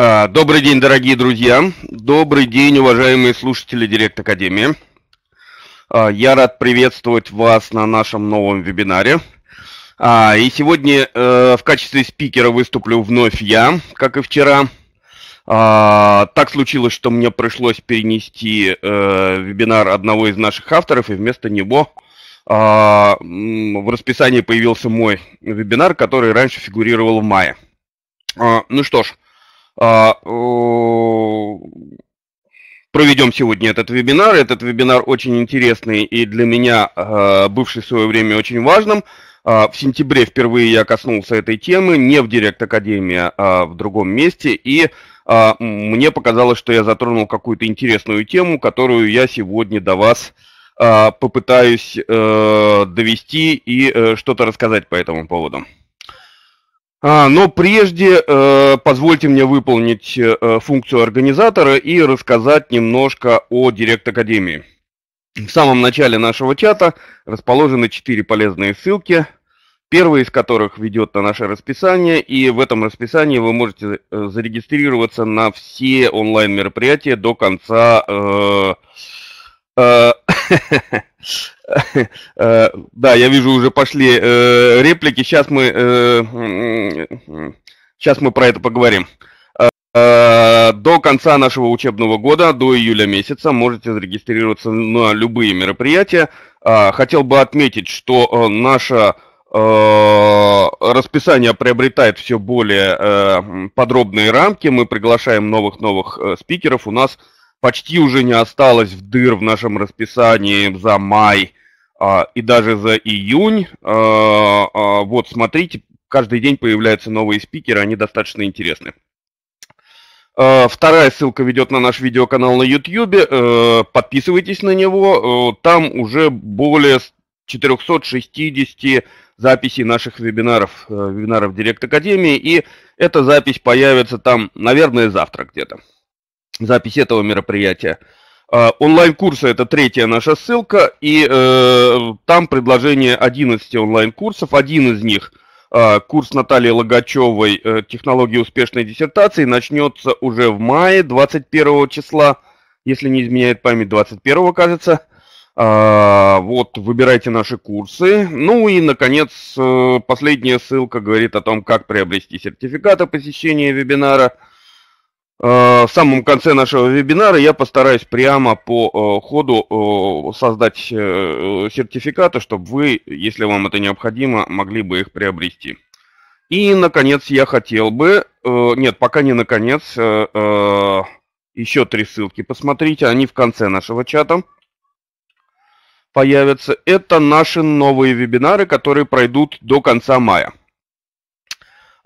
А, добрый день, дорогие друзья. Добрый день, уважаемые слушатели Директ Академии. А, я рад приветствовать вас на нашем новом вебинаре. А, и сегодня э, в качестве спикера выступлю вновь я, как и вчера. Так случилось, что мне пришлось перенести э, вебинар одного из наших авторов, и вместо него в расписании появился мой вебинар, который раньше фигурировал в мае. Ну что ж, а, э, проведем сегодня этот вебинар. Этот вебинар очень интересный и для меня, э, бывший в свое время, очень важным. А, в сентябре впервые я коснулся этой темы, не в Директ Академии, а в другом месте, и а, мне показалось, что я затронул какую-то интересную тему, которую я сегодня до вас попытаюсь э, довести и что-то рассказать по этому поводу. А, но прежде э, позвольте мне выполнить э, функцию организатора и рассказать немножко о Директ Академии. В самом начале нашего чата расположены четыре полезные ссылки, первая из которых ведет на наше расписание, и в этом расписании вы можете э, зарегистрироваться на все онлайн-мероприятия до конца э, э Э, да, я вижу, уже пошли э, реплики. Сейчас мы, э, сейчас мы про это поговорим. До конца нашего учебного года, до июля месяца, можете зарегистрироваться на любые мероприятия. А, хотел бы отметить, что наше расписание приобретает все более подробные рамки. Мы приглашаем новых-новых спикеров. У нас почти уже не осталось в дыр в нашем расписании за май а, и даже за июнь. А, а, вот, смотрите, каждый день появляются новые спикеры, они достаточно интересны. А, вторая ссылка ведет на наш видеоканал на YouTube. Э, подписывайтесь на него. Э, там уже более 460 записей наших вебинаров, э, вебинаров Директ Академии. И эта запись появится там, наверное, завтра где-то запись этого мероприятия. А, онлайн-курсы – это третья наша ссылка, и э, там предложение 11 онлайн-курсов. Один из них э, – курс Натальи Логачевой э, «Технологии успешной диссертации» начнется уже в мае 21 числа, если не изменяет память, 21, кажется. Э, вот, выбирайте наши курсы. Ну и, наконец, э, последняя ссылка говорит о том, как приобрести сертификат посещения вебинара – Э, в самом конце нашего вебинара я постараюсь прямо по э, ходу э, создать сертификаты, чтобы вы, если вам это необходимо, могли бы их приобрести. И, наконец, я хотел бы... Нет, пока не наконец. Еще три ссылки посмотрите, они в конце нашего чата появятся. Это наши новые вебинары, которые пройдут до конца мая.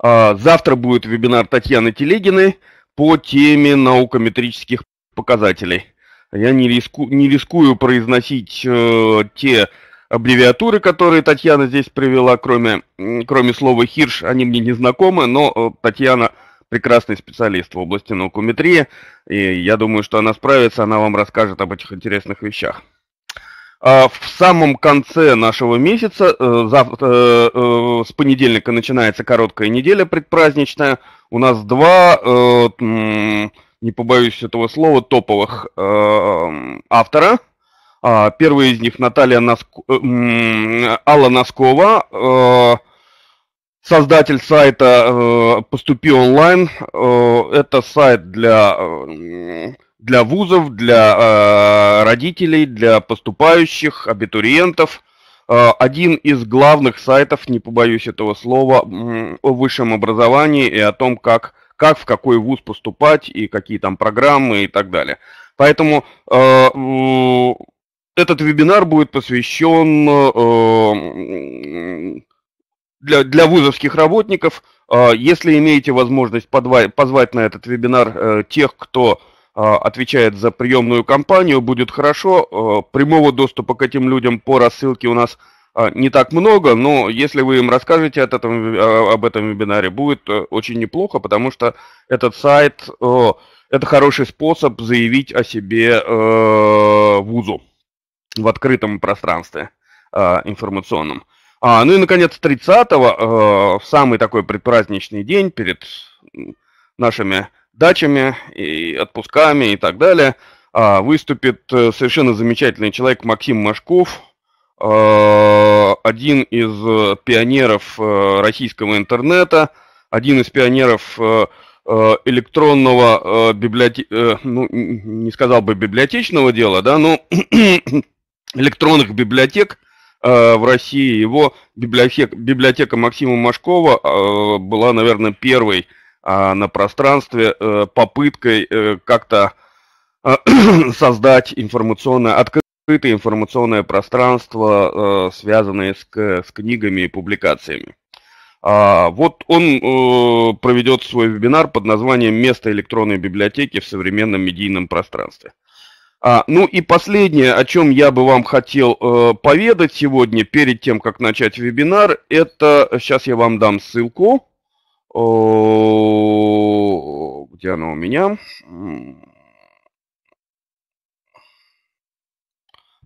Завтра будет вебинар Татьяны Телегиной по теме наукометрических показателей. Я не, риску, не рискую произносить э, те аббревиатуры, которые Татьяна здесь привела, кроме, кроме слова «хирш», они мне не знакомы, но э, Татьяна прекрасный специалист в области наукометрии, и я думаю, что она справится, она вам расскажет об этих интересных вещах. А в самом конце нашего месяца, э, завтра, э, э, с понедельника начинается короткая неделя предпраздничная, у нас два, э, не побоюсь этого слова, топовых э, автора. А, первый из них Наталья Наск... Э, Алла Носкова, э, создатель сайта э, «Поступи онлайн». Это сайт для, для вузов, для родителей, для поступающих, абитуриентов – Э, один из главных сайтов, не побоюсь этого слова, о высшем образовании и о том, как, как в какой вуз поступать и какие там программы и так далее. Поэтому э, этот вебинар будет посвящен э, для, для вузовских работников. если имеете возможность позвать на этот вебинар тех, кто а, отвечает за приемную кампанию, будет хорошо. А, прямого доступа к этим людям по рассылке у нас а, не так много, но если вы им расскажете от этом, об этом вебинаре, будет очень неплохо, потому что этот сайт – это хороший способ заявить о себе вузу в открытом пространстве информационном. А, ну и, наконец, 30-го, в самый такой предпраздничный день перед нашими дачами и отпусками и так далее. А, выступит э, совершенно замечательный человек Максим Машков, а, один из э, пионеров э, российского интернета, один из пионеров электронного библиотек, ну, не сказал бы библиотечного дела, да, но электронных библиотек в России. Его библиотека, библиотека Максима Машкова была, наверное, первой а, на пространстве э, попыткой э, как-то э, создать информационное, открытое информационное пространство, связанное с, с книгами и публикациями. А, вот он проведет свой вебинар под названием «Место электронной библиотеки в современном медийном пространстве». А, ну и последнее, о чем я бы вам хотел э, поведать сегодня, перед тем, как начать вебинар, это сейчас я вам дам ссылку. Где она у меня?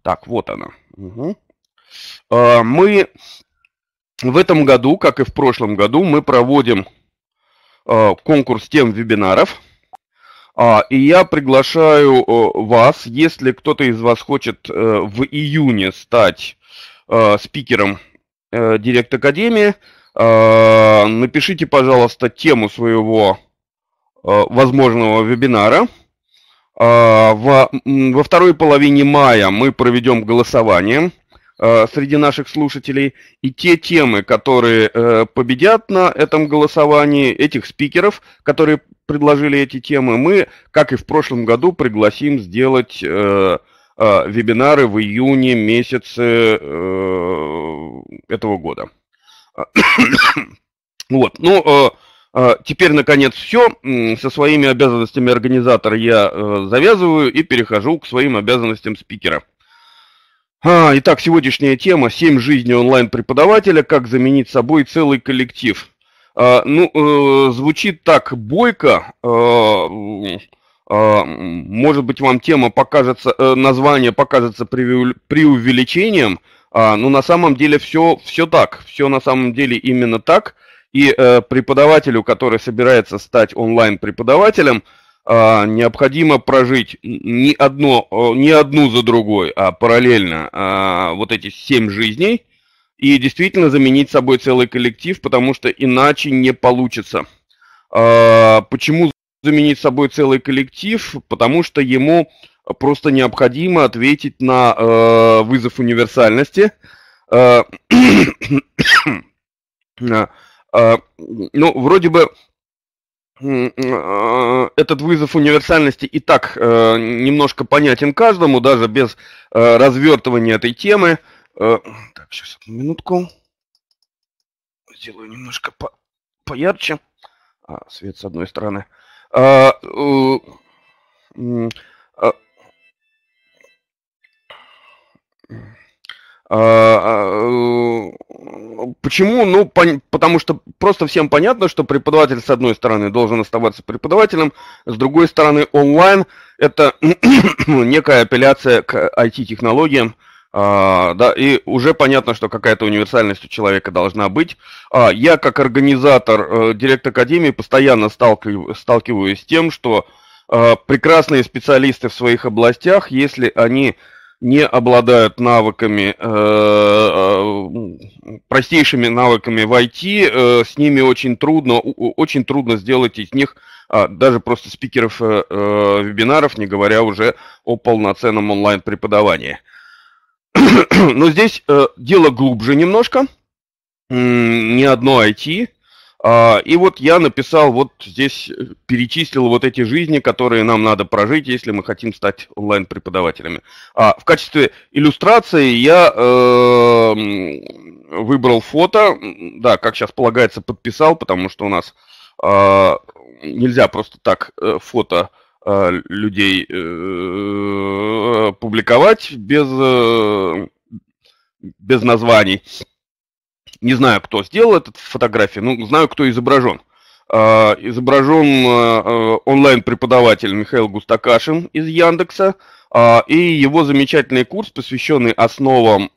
Так, вот она. Угу. Мы в этом году, как и в прошлом году, мы проводим а, конкурс тем вебинаров. А, и я приглашаю э, вас, если кто-то из вас хочет э, в июне стать э, спикером Директ Академии, Э, напишите, пожалуйста, тему своего э, возможного вебинара. Э, во, во второй половине мая мы проведем голосование среди наших слушателей. И те темы, которые победят на этом голосовании, этих спикеров, которые предложили эти темы, мы, как и в прошлом году, пригласим сделать вебинары в июне месяце этого года. Вот, ну, э, э, теперь, наконец, все. Со своими обязанностями организатора я э, завязываю и перехожу к своим обязанностям спикера. А, итак, сегодняшняя тема «Семь жизней онлайн-преподавателя. Как заменить собой целый коллектив». А, ну, звучит так бойко. Может быть, вам тема покажется, название покажется преувеличением – а, ну, на самом деле все, все так, все на самом деле именно так. И э, преподавателю, который собирается стать онлайн-преподавателем, э, необходимо прожить не, одно, э, не одну за другой, а параллельно э, вот эти семь жизней и действительно заменить собой целый коллектив, потому что иначе не получится. Э, почему заменить собой целый коллектив? Потому что ему просто необходимо ответить на э, вызов универсальности. Э, э, ну, вроде бы э, этот вызов универсальности и так э, немножко понятен каждому, даже без э, развертывания этой темы. Э, так, сейчас, одну минутку. Сделаю немножко по поярче. А, свет с одной стороны. Э, э, э, а, а, э, почему? Ну, потому что просто всем понятно, что преподаватель, с одной стороны, должен оставаться преподавателем, с другой стороны, онлайн – это некая апелляция к IT-технологиям, а, да, и уже понятно, что какая-то универсальность у человека должна быть. А, я, как организатор э, Директ Академии, постоянно сталкиваюсь с тем, что э, прекрасные специалисты в своих областях, если они не обладают навыками, э, э, простейшими навыками в IT, э, с ними очень трудно, очень трудно сделать из них а, даже просто спикеров вебинаров, не говоря уже о полноценном онлайн-преподавании. Но здесь дело глубже немножко. Не одно IT, а, и вот я написал, вот здесь э, перечислил вот эти жизни, которые нам надо прожить, если мы хотим стать онлайн-преподавателями. А в качестве иллюстрации я э, выбрал фото, да, как сейчас полагается, подписал, потому что у нас э, нельзя просто так э, фото э, людей э, публиковать без, э, без названий. Не знаю, кто сделал этот фотографии. но знаю, кто изображен. А, изображен а, а, онлайн-преподаватель Михаил Густакашин из Яндекса и его замечательный курс, посвященный основам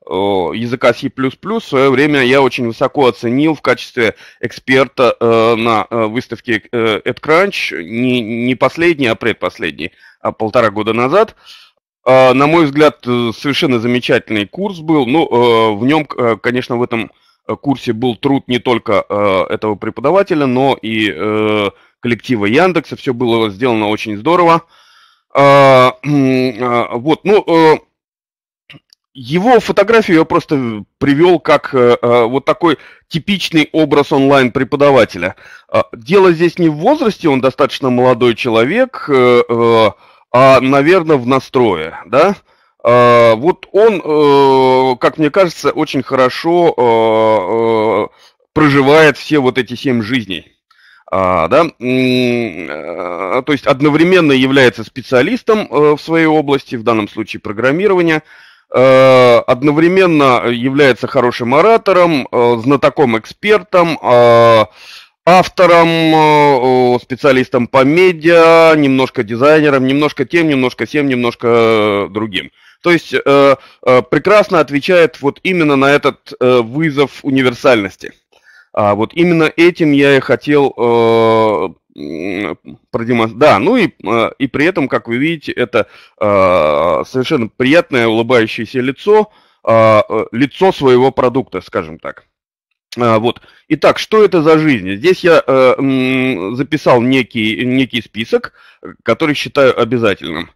языка C++. В свое время я очень высоко оценил в качестве эксперта на выставке EdCrunch, э, не, не последний, а предпоследний, а полтора года назад. Э, на мой взгляд, э, совершенно замечательный курс был. Ну, э, в нем, конечно, в этом курсе был труд не только этого преподавателя, но и коллектива Яндекса. Все было сделано очень здорово. Вот, ну, его фотографию я просто привел как вот такой типичный образ онлайн-преподавателя. Дело здесь не в возрасте, он достаточно молодой человек, э, а, наверное, в настрое, да? А, вот он, э, как мне кажется, очень хорошо э, э, проживает все вот эти семь жизней. А, да, то есть одновременно является специалистом в своей области, в данном случае программирования, одновременно является хорошим оратором, знатоком, экспертом, а, автором, э, специалистом по медиа, немножко дизайнером, немножко тем, немножко всем, немножко э, другим. То есть э, прекрасно отвечает вот именно на этот вызов универсальности. А вот именно этим я и хотел э, продемонстрировать. Да, ну и, э, и при этом, как вы видите, это э, совершенно приятное улыбающееся лицо, а, э, лицо своего продукта, скажем так. А, вот. Итак, что это за жизнь? Здесь я э, записал некий, некий список, который считаю обязательным.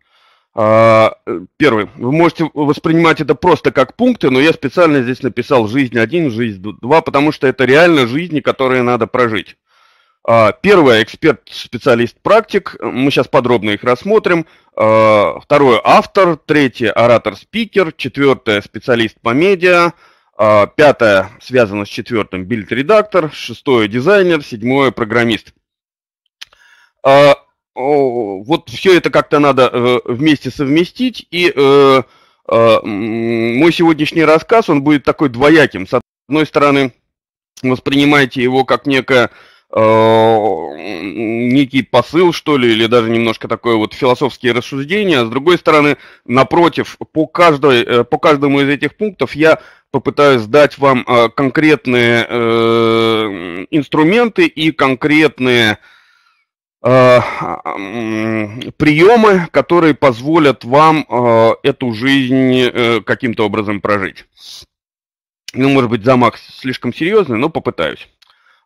А, э, первый. Вы можете воспринимать это просто как пункты, но я специально здесь написал жизнь 1, жизнь 2, потому что это реально жизни, которые надо прожить. Э, первое. Эксперт, специалист, практик. Мы сейчас подробно их рассмотрим. Э, второе. Автор. Третье. Оратор, спикер. Четвертое. Специалист по медиа. А, пятое связано с четвертым билд-редактор, шестое дизайнер, седьмое программист. А, вот все это как-то надо э, вместе совместить, и э, а, мой сегодняшний рассказ, он будет такой двояким. С одной стороны, воспринимайте его как некое Э, некий посыл, что ли, или даже немножко такое вот философские рассуждения. С другой стороны, напротив, по, каждой, э, по каждому из этих пунктов я попытаюсь дать вам э, конкретные инструменты и конкретные приемы, которые позволят вам эту жизнь каким-то образом прожить. Ну, может быть, замах слишком серьезный, но попытаюсь.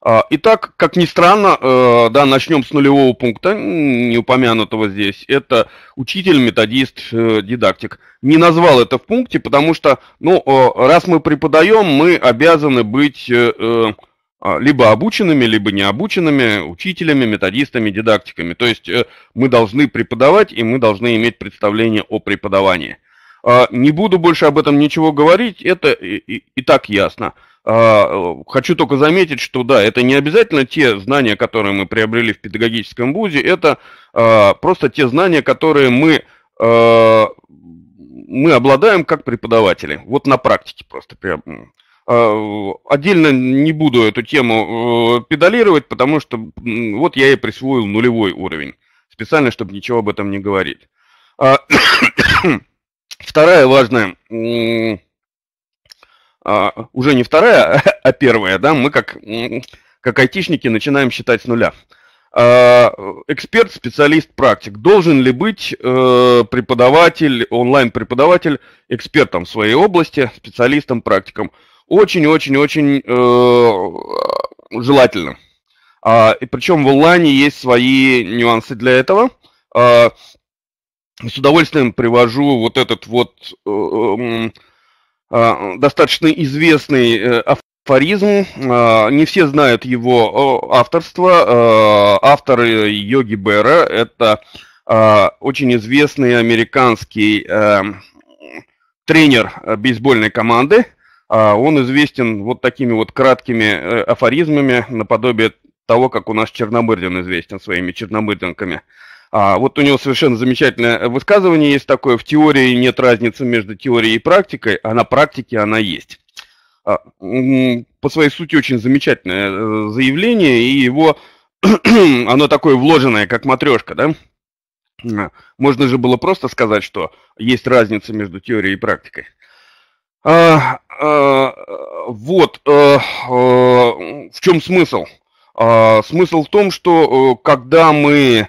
А, итак, как ни странно, э, да, начнем с нулевого пункта, не упомянутого здесь. Это учитель, методист, э, дидактик. Не назвал это в пункте, потому что, ну, э, раз мы преподаем, мы обязаны быть а, либо обученными, либо необученными учителями, методистами, дидактиками. То есть мы должны преподавать, и мы должны иметь представление о преподавании. А, не буду больше об этом ничего говорить, это и, и, и так ясно. А, хочу только заметить, что да, это не обязательно те знания, которые мы приобрели в педагогическом вузе, это а, просто те знания, которые мы, а, мы обладаем как преподаватели. Вот на практике просто. отдельно не буду эту тему э, педалировать, потому что вот я и присвоил нулевой уровень, специально, чтобы ничего об этом не говорить. Вторая важная а, уже не вторая, а первая, да, мы как, как айтишники начинаем считать с нуля. А, эксперт, специалист, практик. Должен ли быть э, преподаватель, онлайн-преподаватель экспертом в своей области, специалистом, практиком? Очень-очень-очень э, желательно. А, и причем в онлайне есть свои нюансы для этого. с удовольствием привожу вот этот вот... э, э Э, достаточно известный э, афоризм. Э, не все знают его авторство. Автор Йоги Бера – это очень известный американский тренер бейсбольной команды. Он известен вот такими вот краткими афоризмами, наподобие того, как у нас Черномырдин известен своими черномырдинками – а вот у него совершенно замечательное э, высказывание есть такое, в теории нет разницы между теорией и практикой, а на практике она есть. А, по своей сути очень замечательное э, заявление, и его, оно такое вложенное, как матрешка, да? А, можно же было просто сказать, что есть разница между теорией и практикой. А, а, вот, а, а, в чем смысл? А, смысл в том, что когда мы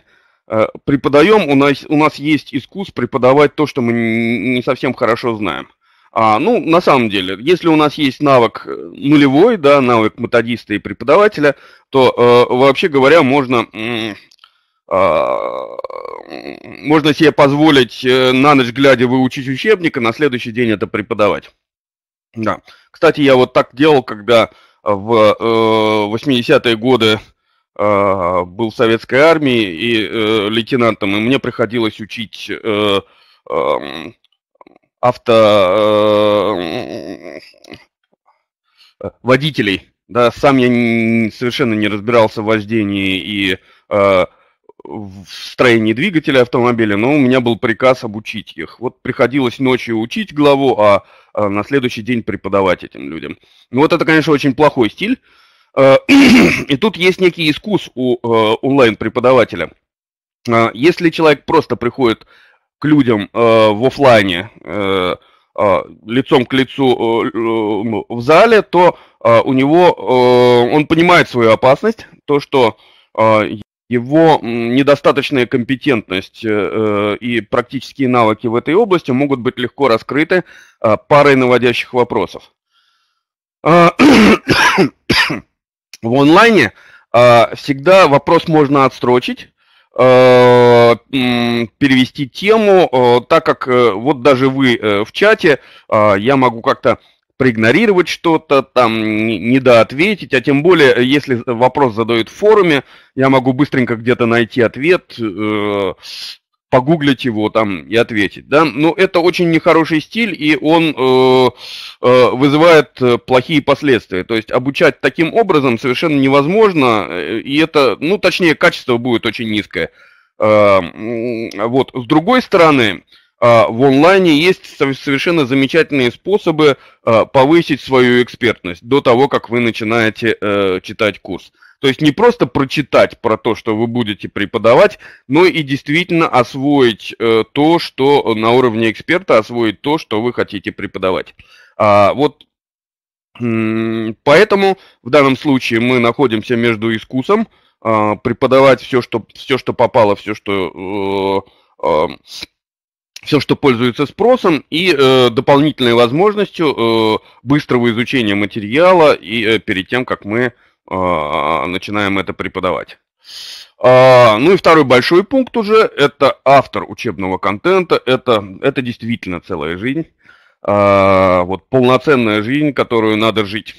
Э, преподаем, у нас, у нас есть искус преподавать то, что мы не совсем хорошо знаем. А, ну, на самом деле, если у нас есть навык э, нулевой, да, навык методиста и преподавателя, то э, вообще говоря, можно, э, можно себе позволить э, на ночь глядя выучить учебник, и на следующий день это преподавать. Да. Кстати, я вот так делал, когда в э, 80-е годы а, был в советской армии и э, лейтенантом, и мне приходилось учить э, э, авто э, водителей. Да, сам я не, совершенно не разбирался в вождении и э, в строении двигателя автомобиля, но у меня был приказ обучить их. Вот приходилось ночью учить главу, а, а на следующий день преподавать этим людям. Ну вот это, конечно, очень плохой стиль. Э, и тут есть некий искус у э, онлайн-преподавателя. Э, если человек просто приходит к людям в офлайне, лицом к лицу в зале, то у него он понимает свою опасность, то, что его недостаточная компетентность и практические навыки в этой области могут быть легко раскрыты парой наводящих вопросов. В онлайне э, всегда вопрос можно отстрочить, а, перевести тему, а, так как э, вот даже вы э, в чате, я могу как-то проигнорировать что-то, там недоответить, а тем более, если вопрос задают в форуме, я могу быстренько где-то найти ответ, э, погуглить его там и ответить, да. Но это очень нехороший стиль, и он э, э, вызывает э, плохие последствия. То есть обучать таким образом совершенно невозможно, э, и это, ну, точнее, качество будет очень низкое. Э, вот. С другой стороны, э, в онлайне есть совершенно замечательные способы повысить свою экспертность до того, как вы начинаете читать курс. То есть не просто прочитать про то, что вы будете преподавать, но и действительно освоить э, то, что на уровне эксперта освоить то, что вы хотите преподавать. А, вот Поэтому в данном случае мы находимся между искусом, а, преподавать все, что, все, что попало, все, что, э, эм, все, что пользуется спросом, и э, дополнительной возможностью быстрого изучения материала и перед тем, как мы а, начинаем это преподавать. А, ну и второй большой пункт уже – это автор учебного контента. Это, это действительно целая жизнь, а, вот полноценная жизнь, которую надо жить.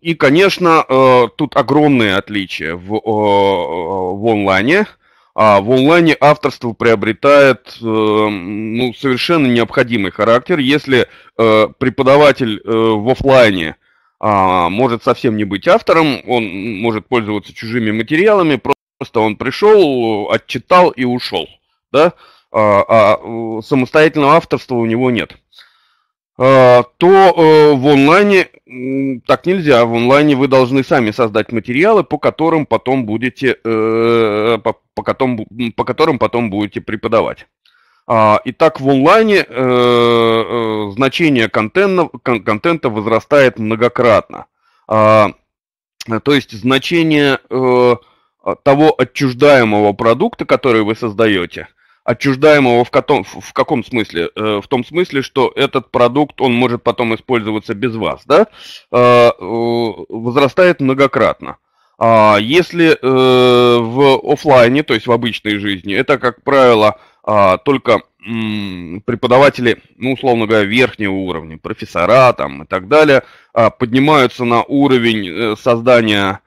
И, конечно, э, тут огромные отличия в, в онлайне. А в онлайне авторство приобретает э, ну, совершенно необходимый характер. Если э, преподаватель в офлайне – а, может совсем не быть автором, он может пользоваться чужими материалами, просто он пришел, отчитал и ушел, да, а, а самостоятельного авторства у него нет. А, то э, в онлайне так нельзя. В онлайне вы должны сами создать материалы, по которым потом будете, э, по, по, которым, по которым потом будете преподавать. А, итак, в онлайне э, э, значение контента, контента возрастает многократно. А, э, то есть значение того отчуждаемого продукта, который вы создаете, отчуждаемого в, каком, в каком смысле? В том смысле, что этот продукт, он может потом использоваться без вас, да, возрастает многократно. А если в офлайне, то есть в обычной жизни, это, как правило, а, только м, преподаватели, ну, условно говоря, верхнего уровня, профессора там и так далее, а, поднимаются на уровень э, создания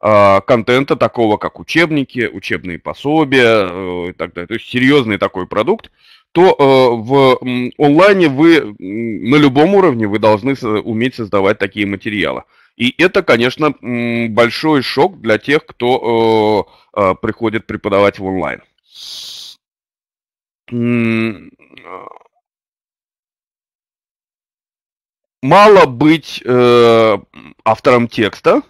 а, контента такого, как учебники, учебные пособия э, и так далее. То есть серьезный такой продукт то э, в онлайне вы на любом уровне вы должны уметь создавать такие материалы. И это, конечно, большой шок для тех, кто а, приходит преподавать в онлайн мало быть э, автором текста,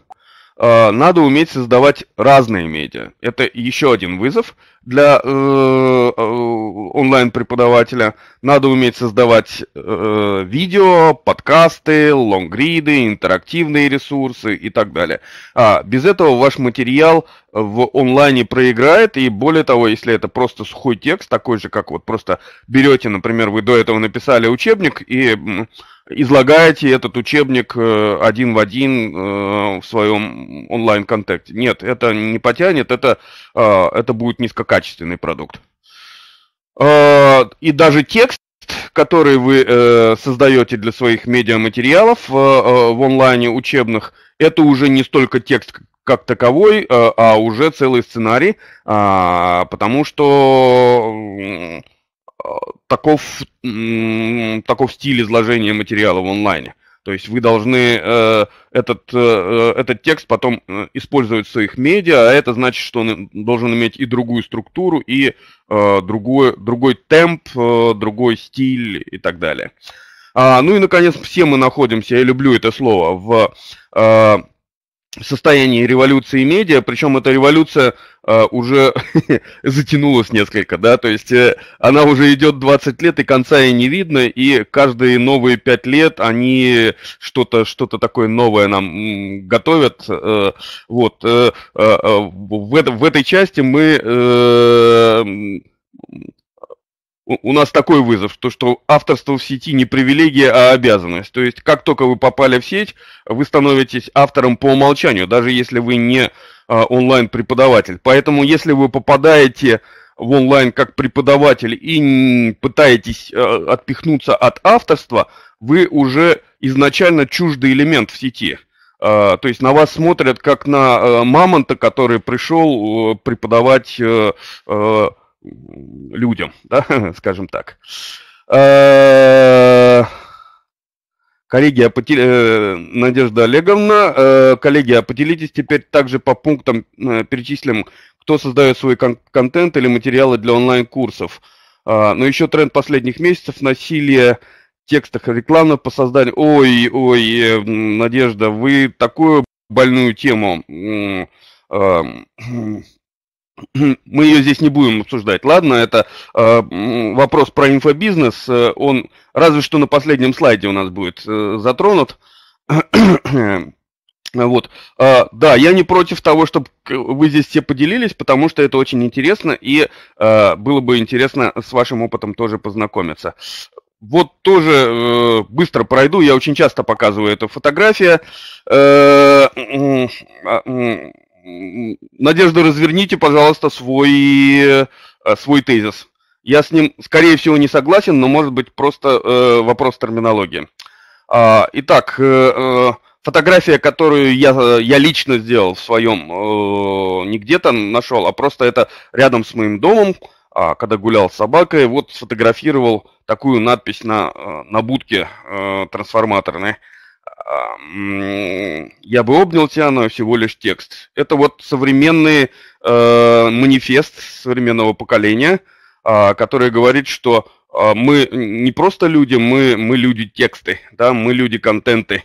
э, надо уметь создавать разные медиа. Это еще один вызов для э, э онлайн-преподавателя, надо уметь создавать э, видео, подкасты, лонгриды, интерактивные ресурсы и так далее. А без этого ваш материал в онлайне проиграет, и более того, если это просто сухой текст, такой же, как вот просто берете, например, вы до этого написали учебник и излагаете этот учебник э, один в один э, в своем онлайн-контакте. Нет, это не потянет, это, а, это будет низкокачественный продукт. Э, и даже текст, который вы э, создаете для своих медиаматериалов э, в онлайне учебных, это уже не столько текст как таковой, а уже целый сценарий, а, потому что таков, таков стиль изложения материала в онлайне. То есть вы должны э, этот, э, э этот текст потом э, использовать в своих медиа, а это значит, что он должен иметь и другую структуру, и э, другой, другой темп, э, другой стиль и так далее. А, ну и, наконец, все мы находимся, я люблю это слово, в... Э, состоянии революции медиа, причем эта революция э, уже затянулась несколько, да, то есть э, она уже идет 20 лет, и конца ей не видно, и каждые новые 5 лет они что-то что такое новое нам готовят, э, вот, э, э, э в, это, в этой части мы... Э, у нас такой вызов, то что авторство в сети не привилегия, а обязанность. То есть как только вы попали в сеть, вы становитесь автором по умолчанию, даже если вы не а, онлайн-преподаватель. Поэтому если вы попадаете в онлайн как преподаватель и пытаетесь а, отпихнуться от авторства, вы уже изначально чуждый элемент в сети. А, то есть на вас смотрят как на а, мамонта, который пришел а, преподавать а, людям, да, скажем так. Э, коллеги, э, Надежда Олеговна, э, коллеги, поделитесь теперь также по пунктам, перечислим, кто создает свой контент или материалы для онлайн-курсов. Но еще тренд последних месяцев – насилие в текстах рекламы по созданию. Ой, ой, Надежда, вы такую больную тему мы ее здесь не будем обсуждать. Ладно, это э, вопрос про инфобизнес. Э, он разве что на последнем слайде у нас будет э, затронут. Вот. А, да, я не против того, чтобы вы здесь все поделились, потому что это очень интересно, и а, было бы интересно с вашим опытом тоже познакомиться. Вот тоже э, быстро пройду, я очень часто показываю эту фотографию. Э, э, Надежда, разверните, пожалуйста, свой, э, свой тезис. Я с ним, скорее всего, не согласен, но, может быть, просто э, вопрос терминологии. А, итак, э, э фотография, которую я, э, я лично сделал в своем, э, не где-то нашел, а просто это рядом с моим домом, а, когда гулял с собакой, вот сфотографировал такую надпись на, на будке э, трансформаторной я бы обнял тебя, но всего лишь текст. Это вот современный э, манифест современного поколения, э, который говорит, что э, мы не просто люди, мы, мы люди тексты, да, мы люди контенты.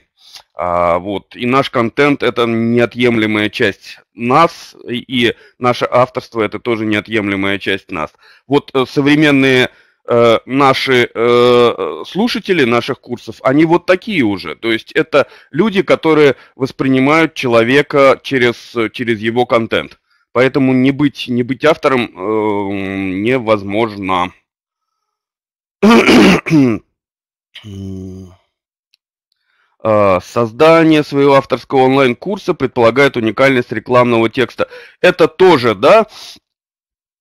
А, вот. И наш контент – это неотъемлемая часть нас, и, и наше авторство – это тоже неотъемлемая часть нас. Вот э, современные Э, наши э, слушатели наших курсов, они вот такие уже. То есть это люди, которые воспринимают человека через, через его контент. Поэтому не быть, не быть автором э, невозможно. Э, создание своего авторского онлайн-курса предполагает уникальность рекламного текста. Это тоже, да,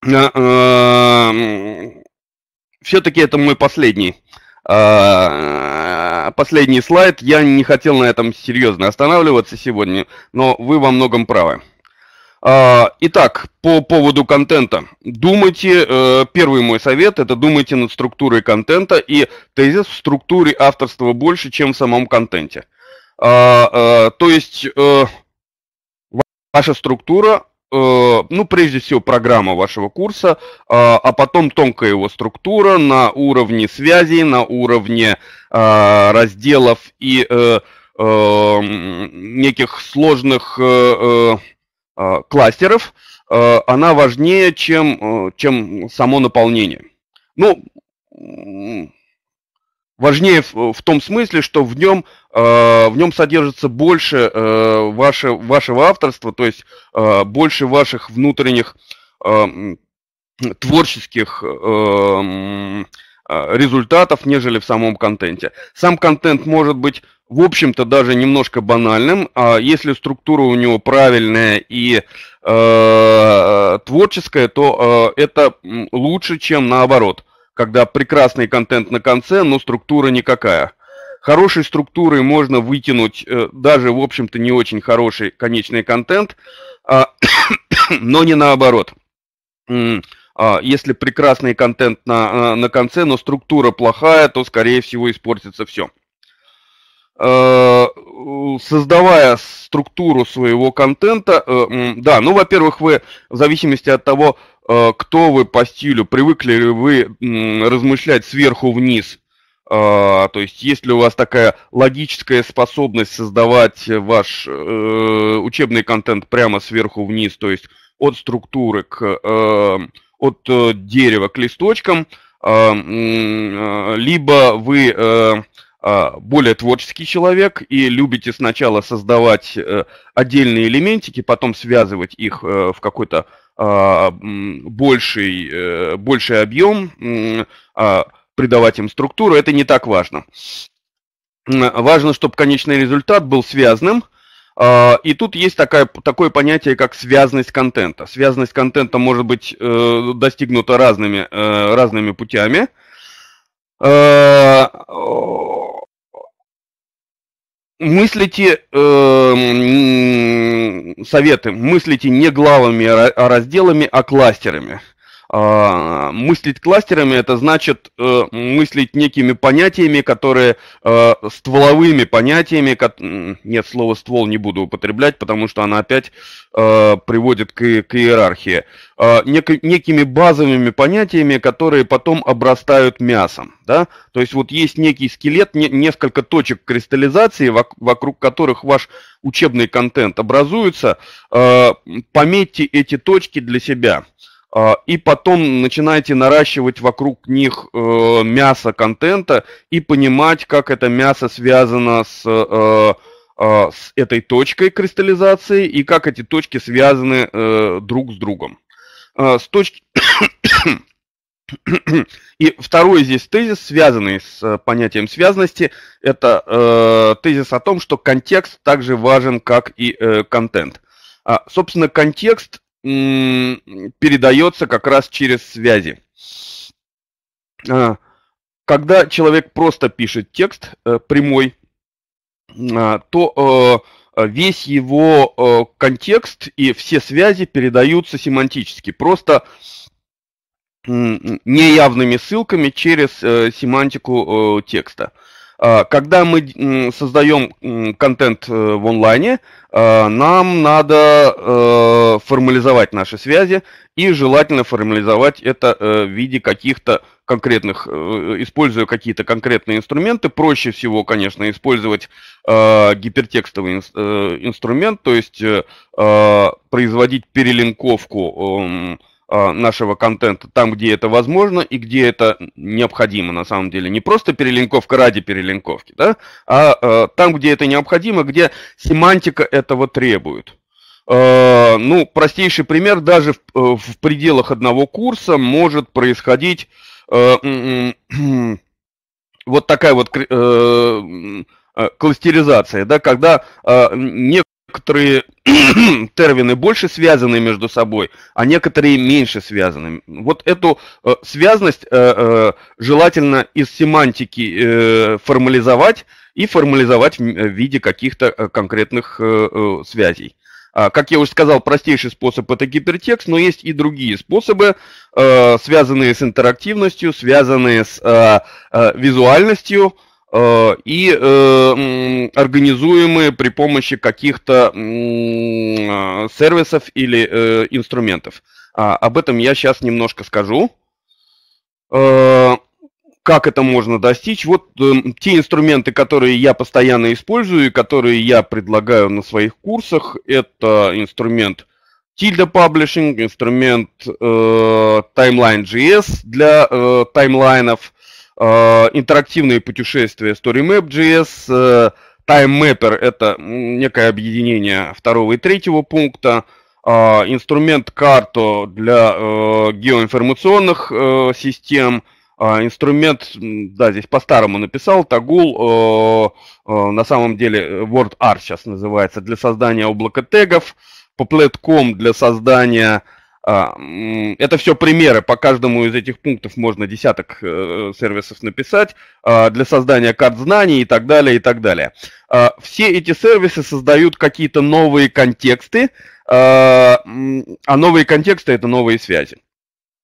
э, все-таки это мой последний. А, последний слайд. Я не хотел на этом серьезно останавливаться сегодня, но вы во многом правы. А, итак, по поводу контента. Думайте, э, первый мой совет, это думайте над структурой контента, и тезис в структуре авторства больше, чем в самом контенте. А, э, то есть э, ваша структура Э, ну, прежде всего, программа вашего курса, а, а потом тонкая его структура на уровне связей, на уровне а, разделов и э, э, неких сложных кластеров, она важнее, чем, чем само наполнение. Ну, важнее в, в том смысле, что в нем, э, в нем содержится больше э, ваше, вашего авторства, то есть э, больше ваших внутренних э, творческих э, э, результатов, нежели в самом контенте. Сам контент может быть, в общем-то, даже немножко банальным, а если структура у него правильная и э, творческая, то э, это лучше, чем наоборот – когда прекрасный контент на конце, но структура никакая. Хорошей структурой можно вытянуть э, даже, в общем-то, не очень хороший конечный контент, э, но не наоборот. А, если прекрасный контент на, а, на конце, но структура плохая, то, скорее всего, испортится все. Э, создавая структуру своего контента, э, да, ну, во-первых, вы в зависимости от того, э, кто вы по стилю, привыкли ли вы размышлять сверху вниз, э, то есть есть ли у вас такая логическая способность создавать ваш учебный контент прямо сверху вниз, то есть от структуры к от дерева к листочкам, либо вы а, более творческий человек и любите сначала создавать э, отдельные элементики, потом связывать их э, в какой-то а, больший, э, больший объем, а, придавать им структуру, это не так важно. Важно, чтобы конечный результат был связанным, и тут есть такая, такое понятие, как связность контента. Связность контента может быть достигнута разными, разными путями мыслите э, советы, мыслите не главами, а, а разделами, а кластерами. А, мыслить кластерами это значит э, мыслить некими понятиями, которые э, стволовыми понятиями, нет, слово ствол не буду употреблять, потому что она опять э, приводит к, к иерархии, а, некими базовыми понятиями, которые потом обрастают мясом. Да? То есть вот есть некий скелет, несколько точек кристаллизации, вокруг которых ваш учебный контент образуется. Пометьте эти точки для себя. А, и потом начинаете наращивать вокруг них э, мясо контента и понимать, как это мясо связано с э, а, с этой точкой кристаллизации и как эти точки связаны э, друг с другом. Э, с точки... и второй здесь тезис, связанный с э, понятием связности, это э, тезис о том, что контекст также важен, как и э, контент. А, собственно, контекст передается как раз через связи. А, когда человек просто пишет текст э, прямой, а, то э, весь его э, контекст и все связи передаются семантически, просто неявными ссылками через семантику текста. А, когда мы создаем контент э, в онлайне, а, нам надо э, формализовать наши связи и желательно формализовать это э, в виде каких-то конкретных, используя какие-то конкретные инструменты. Проще всего, конечно, использовать а, гипертекстовый инструмент, то есть производить перелинковку эм, Э, нашего контента там, где это возможно и где это необходимо, на самом деле. Не просто перелинковка ради перелинковки, да, а э, там, где это необходимо, где семантика этого требует. Э, ну, простейший пример, даже в, пределах одного курса может происходить вот такая вот кластеризация, да, когда не некоторые термины больше связаны между собой, а некоторые меньше связаны. Вот эту э, связность э, э, желательно из семантики э, формализовать и формализовать в э, виде каких-то э, конкретных э, э, связей. А, как я уже сказал, простейший способ это гипертекст, но есть и другие способы, э, связанные с интерактивностью, связанные с визуальностью. Э, и э, организуемые при помощи каких-то э, сервисов или инструментов. А, об этом я сейчас немножко скажу. Как это можно достичь? Вот те инструменты, которые я постоянно использую и которые я предлагаю на своих курсах, это инструмент Tilda Publishing, инструмент э, Timeline.js для э, таймлайнов – а, интерактивные путешествия StoryMap.js, э, TimeMapper – это некое объединение второго и третьего пункта, а, инструмент карту для э, геоинформационных э, систем, а, инструмент, да, здесь по-старому написал, Tagul, на самом деле WordArt сейчас называется, для создания облака тегов, Poplet.com для создания а, это все примеры, по каждому из этих пунктов можно десяток э, сервисов написать а, для создания карт знаний и так далее, и так далее. А, все эти сервисы создают какие-то новые контексты, а новые контексты – это новые связи.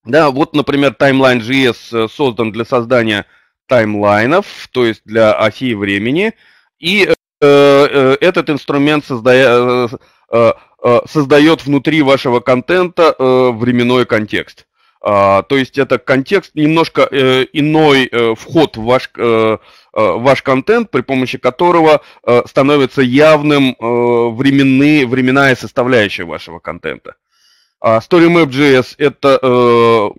Да, вот, например, Timeline.js э, создан для создания таймлайнов, то есть для оси времени, и э, этот инструмент создает Э, э, создает внутри вашего контента э, временной контекст. А, то есть это контекст, немножко иной вход в ваш, ваш контент, при помощи которого становится явным временные, временная составляющая вашего контента. А, StoryMap.js – это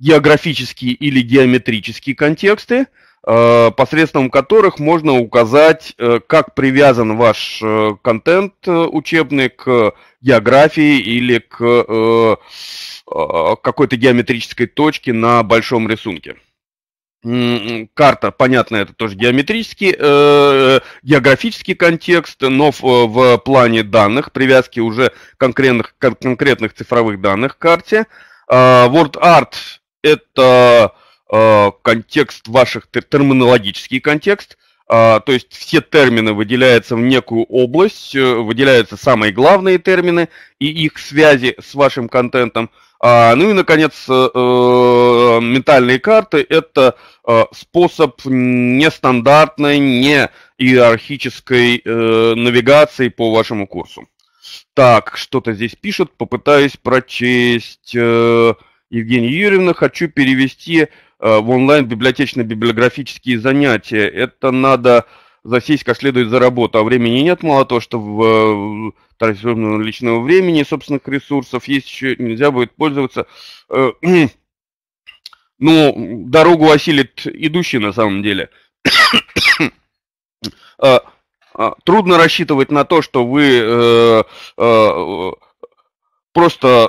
географические или геометрические контексты, Э, посредством которых можно указать, э, как привязан ваш э, контент учебный к географии или к какой-то геометрической точке на большом рисунке. Карта, понятно, это тоже геометрический, э, географический контекст, но в, в плане данных, привязки уже конкретных, конкретных цифровых данных к карте. Э, а, WordArt – это Э, контекст ваших, терминологический контекст, а, то есть все термины выделяются в некую область, э, выделяются самые главные термины и их связи с вашим контентом. А, ну и, наконец, э, ментальные карты – это способ нестандартной, не иерархической навигации по вашему курсу. Так, что-то здесь пишут, попытаюсь прочесть. Евгения Юрьевна, хочу перевести Э, в онлайн библиотечно-библиографические занятия. Это надо засесть как следует за работу, а времени нет, мало того, что в традиционного личного времени, собственных ресурсов есть еще, нельзя будет пользоваться. Э, но дорогу осилит идущий на самом деле. Э, трудно рассчитывать на то, что вы просто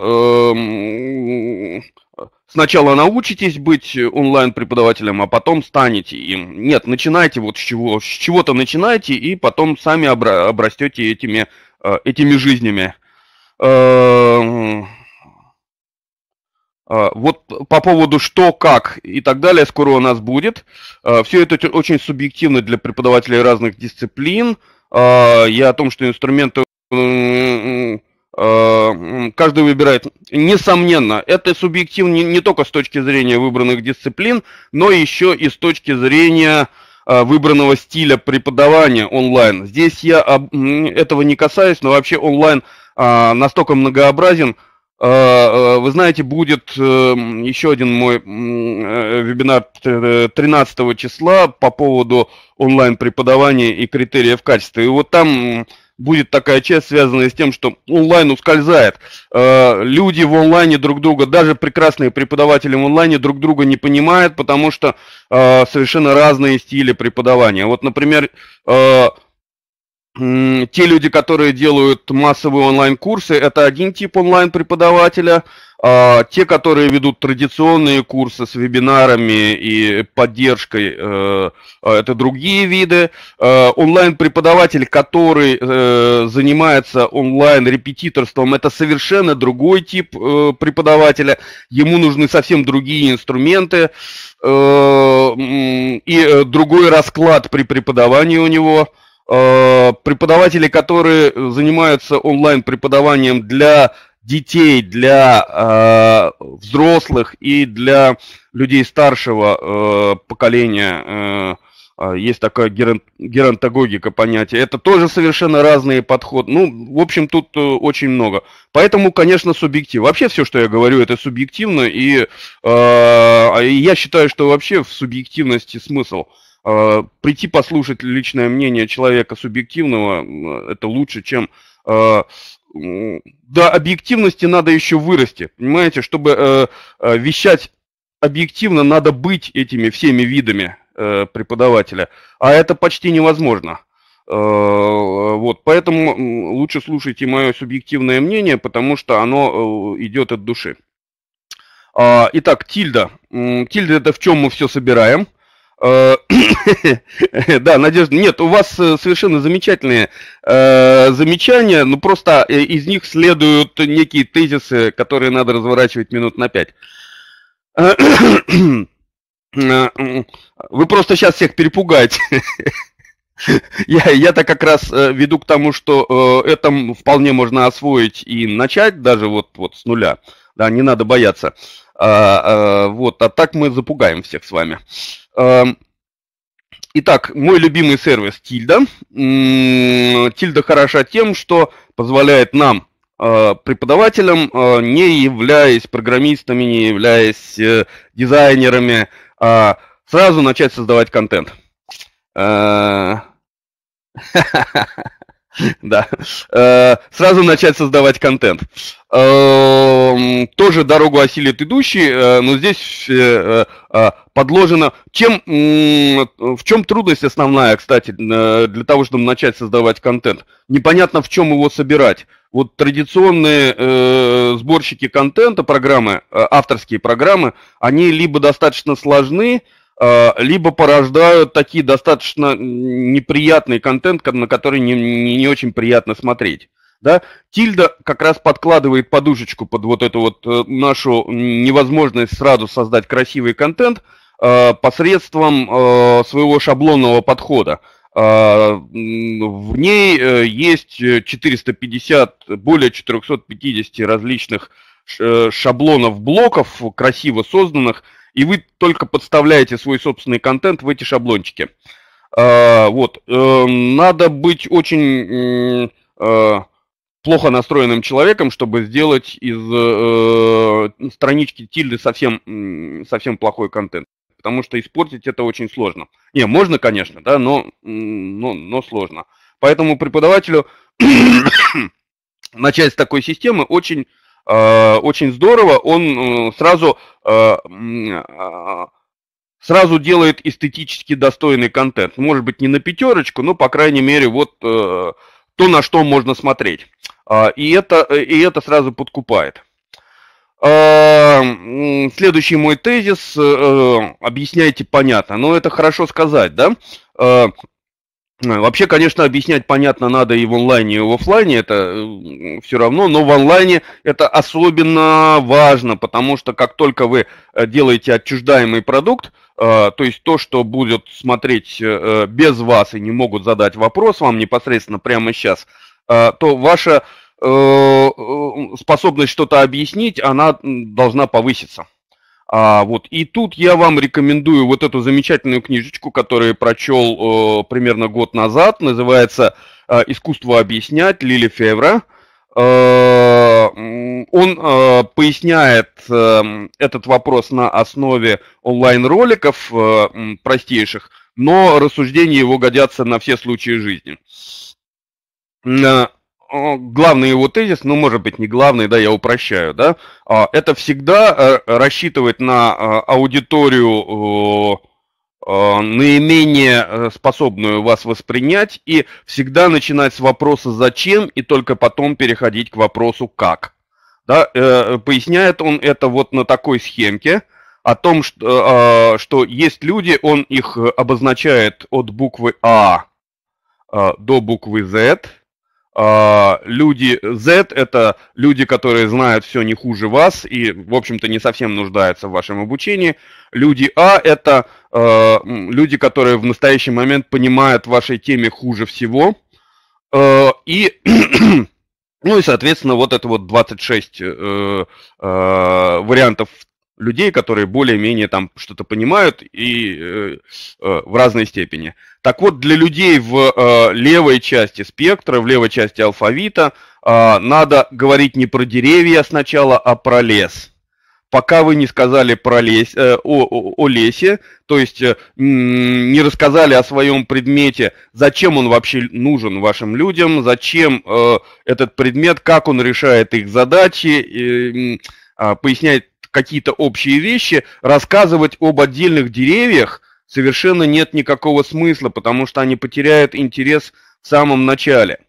сначала научитесь быть э, онлайн-преподавателем, а потом станете им. Нет, начинайте вот с чего, с чего-то начинайте, и потом сами обра- обрастете этими, э, этими жизнями. Эм, э, вот по поводу что, как и так далее, скоро у нас будет. Все это очень субъективно для преподавателей разных дисциплин. Я о том, что инструменты Эм, каждый выбирает. Несомненно, это субъективно не, не только с точки зрения выбранных дисциплин, но еще и с точки зрения э, выбранного стиля преподавания онлайн. Здесь я этого не касаюсь, но вообще онлайн э, настолько многообразен. Э, вы знаете, будет еще один мой вебинар 13 числа по поводу онлайн-преподавания и критериев качества. И вот там будет такая часть, связанная с тем, что онлайн ускользает. Э, люди в онлайне друг друга, даже прекрасные преподаватели в онлайне друг друга не понимают, потому что э, совершенно разные стили преподавания. Вот, например, э, те люди, которые делают массовые онлайн-курсы, это один тип онлайн-преподавателя, а те, которые ведут традиционные курсы с вебинарами и поддержкой, э, а, это другие виды. Э, онлайн-преподаватель, который э, занимается онлайн-репетиторством, это совершенно другой тип преподавателя, ему нужны совсем другие инструменты и другой расклад при преподавании у него – Э, преподаватели, которые э, занимаются онлайн-преподаванием для детей, для э, взрослых и для людей старшего э, поколения. Э, э есть такая геронт, геронтогогика понятия. Это тоже совершенно разные подходы. Ну, в общем, тут э, очень много. Поэтому, конечно, субъектив. Вообще все, что я говорю, это субъективно. И э, я считаю, что вообще в субъективности смысл. Э, а, прийти послушать личное мнение человека субъективного, это лучше, чем а, до объективности надо еще вырасти. Понимаете, чтобы э, э, вещать объективно, надо быть этими всеми видами э, преподавателя. А это почти невозможно. Э, вот, поэтому лучше слушайте мое субъективное мнение, потому что оно э, идет от души. Итак, тильда. Тильда это в чем мы все собираем. Э, да, Надежда, нет, у вас э, совершенно замечательные э, замечания, но ну, просто э, из них следуют некие тезисы, которые надо разворачивать минут на пять. Вы просто сейчас всех перепугаете. Я, я-то как раз веду к тому, что э, это вполне можно освоить и начать даже вот, вот с нуля. Да, не надо бояться. Э, а, а, вот, а так мы запугаем всех с вами. А, Итак, мой любимый сервис Тильда. Тильда хороша тем, что позволяет нам, э, преподавателям, э, не являясь программистами, не являясь э, дизайнерами, а сразу начать создавать контент. да. Э, сразу начать создавать контент. Эм, тоже дорогу осилит идущий, э, но здесь э, подложено... Чем, в чем трудность основная, кстати, для того, чтобы начать создавать контент? Непонятно, в чем его собирать. Вот традиционные сборщики контента, программы, авторские программы, они либо достаточно сложны, Э, либо порождают такие достаточно неприятный контент, на который не, не, не очень приятно смотреть. Да? Тильда как раз подкладывает подушечку под вот эту вот э, нашу невозможность сразу создать красивый контент э, посредством своего шаблонного подхода. в ней э, есть 450, более 450 различных шаблонов блоков, красиво созданных, и вы только подставляете свой собственный контент в эти шаблончики. А, вот, эм, надо быть очень э, плохо настроенным человеком, чтобы сделать из э, э, странички тильды совсем, совсем плохой контент. Потому что испортить это очень сложно. Не, можно, конечно, да, но, но, но сложно. Поэтому преподавателю начать с такой системы очень Э, очень здорово, он э, сразу, э, сразу делает эстетически достойный контент. Может быть, не на пятерочку, но, по крайней мере, вот то, на что можно смотреть. А, и это, и это сразу подкупает. А, следующий мой тезис, объясняйте понятно, но это хорошо сказать, да? Э, вообще, конечно, объяснять понятно надо и в онлайне, и в офлайне, это э, все равно, но в онлайне это особенно важно, потому что как только вы э, делаете отчуждаемый продукт, то есть то, что будет смотреть без вас и не могут задать вопрос вам непосредственно прямо сейчас, то ваша способность что-то объяснить, она должна повыситься. А, вот. И тут я вам рекомендую вот эту замечательную книжечку, которую прочел э, примерно год назад. Называется э, «Искусство объяснять» Лили Февра. Э, он э, поясняет э, этот вопрос на основе онлайн-роликов э, простейших, но рассуждения его годятся на все случаи жизни. Э, главный его тезис, ну, может быть, не главный, да, я упрощаю, да, а, это всегда э, рассчитывать на э, аудиторию наименее э, способную вас воспринять и всегда начинать с вопроса «зачем» и только потом переходить к вопросу «как». Да, поясняет он это вот на такой схемке о том, что, а, что есть люди, он их обозначает от буквы А до буквы Z – а, люди Z – это люди, которые знают все не хуже вас и, в общем-то, не совсем нуждаются в вашем обучении. Люди А – это э, люди, которые в настоящий момент понимают в вашей теме хуже всего. Э, и, ну и, соответственно, вот это вот 26 э, э, вариантов людей, которые более-менее там что-то понимают и э, э, в разной степени. Так вот, для людей в э, левой части спектра, в левой части алфавита, э, надо говорить не про деревья сначала, а про лес. Пока вы не сказали про лес, э, о, о, о лесе, то есть э, не рассказали о своем предмете, зачем он вообще нужен вашим людям, зачем э, этот предмет, как он решает их задачи, э, э, а, пояснять какие-то общие вещи, рассказывать об отдельных деревьях совершенно нет никакого смысла, потому что они потеряют интерес в самом начале.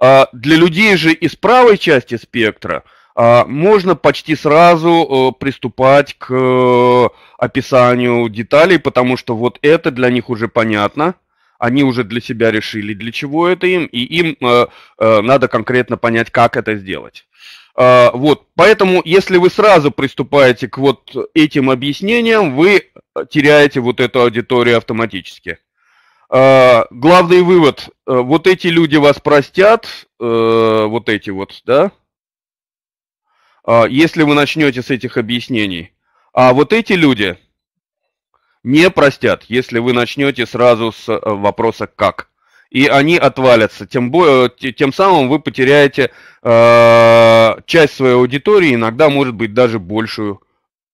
А, для людей же из правой части спектра а, можно почти сразу э, приступать к э, описанию деталей, потому что вот это для них уже понятно они уже для себя решили, для чего это им, и им э, э, надо конкретно понять, как это сделать. А, вот, поэтому, если вы сразу приступаете к вот этим объяснениям, вы теряете вот эту аудиторию автоматически. А, главный вывод, э, вот эти люди вас простят, э, вот эти вот, да, а, если вы начнете с этих объяснений. А вот эти люди не простят, если вы начнете сразу с э, вопроса «как» и они отвалятся. Тем, более, э, тем самым вы потеряете э, часть своей аудитории, иногда, может быть, даже большую,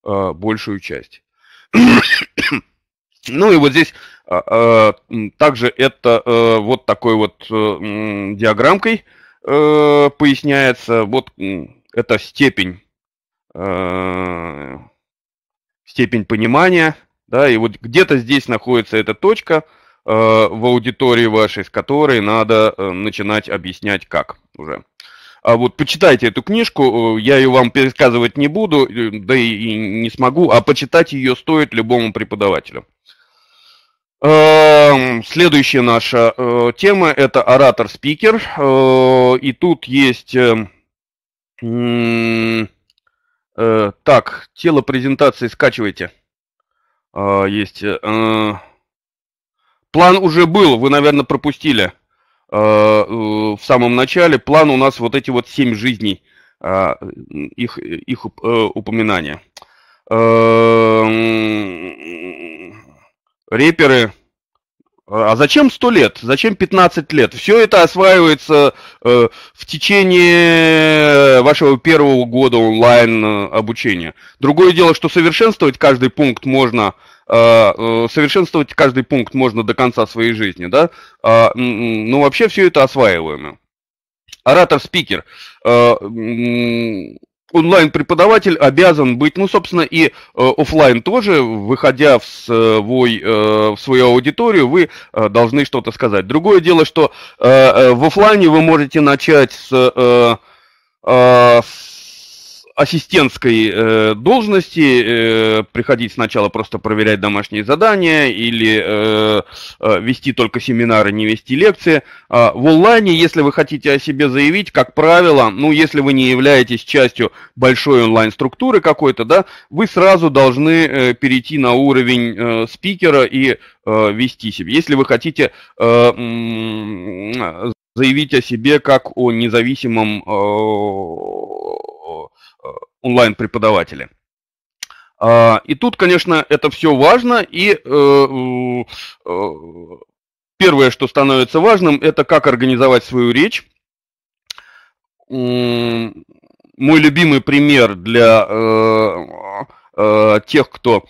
э, большую часть. Ну и вот здесь э, э также это э, вот такой вот э, диаграммкой э, поясняется. Вот э, это степень, э, степень понимания. Да, и вот где-то здесь находится эта точка – Э, в аудитории вашей, с которой надо э, начинать объяснять как уже. А вот почитайте эту книжку, э, я ее вам пересказывать не буду, да и, не смогу, а почитать ее стоит любому преподавателю. Эм, следующая наша тема – это оратор-спикер, и тут есть… Так, тело презентации скачивайте. А, есть План уже был, вы, наверное, пропустили э, э, в самом начале. План у нас вот эти вот семь жизней, э, их, их упоминания. Реперы. А зачем 100 лет? Зачем 15 лет? Все это осваивается э, в течение вашего первого года онлайн обучения. Другое дело, что совершенствовать каждый пункт можно Э, э, совершенствовать каждый пункт можно до конца своей жизни, да, а, но ну, вообще все это осваиваемо. Оратор-спикер э, онлайн-преподаватель обязан быть, ну, собственно, и офлайн тоже, выходя в, свой, в свою аудиторию, вы должны что-то сказать. Другое дело, что в офлайне вы можете начать с, с ассистентской э, должности э, приходить сначала просто проверять домашние задания или э, э, вести только семинары, не вести лекции. Э, в онлайне, если вы хотите о себе заявить, как правило, ну, если вы не являетесь частью большой онлайн-структуры какой-то, да, вы сразу должны э, перейти на уровень э, спикера и э, вести себя. Если вы хотите э, заявить о себе как о независимом э, онлайн-преподаватели. А, и тут, конечно, это все важно, и э, э, первое, что становится важным, это как организовать свою речь. Мой любимый пример для э, тех, кто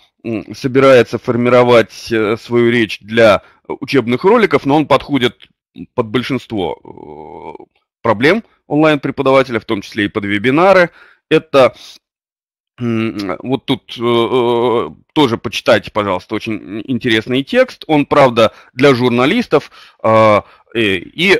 собирается формировать свою речь для учебных роликов, но он подходит под большинство проблем онлайн-преподавателя, в том числе и под вебинары – это вот тут э, э, тоже почитайте, пожалуйста, очень интересный текст. Он, правда, для журналистов. Э, э и э,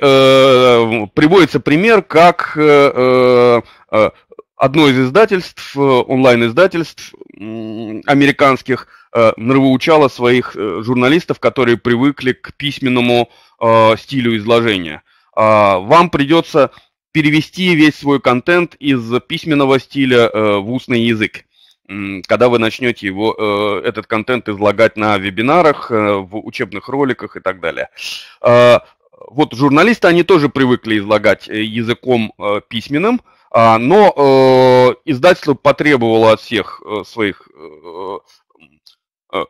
приводится пример, как э, э, одно из издательств, э, онлайн-издательств американских, э, нравоучало своих журналистов, которые привыкли к письменному э, стилю изложения. Э, вам придется перевести весь свой контент из письменного стиля э, в устный язык. Когда вы начнете его, э, этот контент излагать на вебинарах, э, в учебных роликах и так далее. А, вот журналисты, они тоже привыкли излагать языком письменным, а, но издательство потребовало от всех своих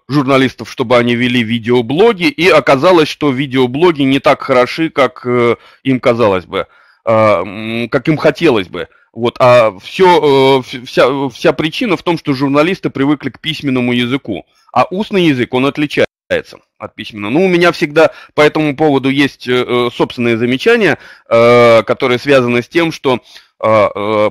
журналистов, чтобы они вели видеоблоги, и оказалось, что видеоблоги не так хороши, как им казалось бы. А, как им хотелось бы. Вот, а все, э, вся, вся причина в том, что журналисты привыкли к письменному языку, а устный язык, он отличается от письменного. Ну, у меня всегда по этому поводу есть э, э, собственные замечания, которые связаны с тем, что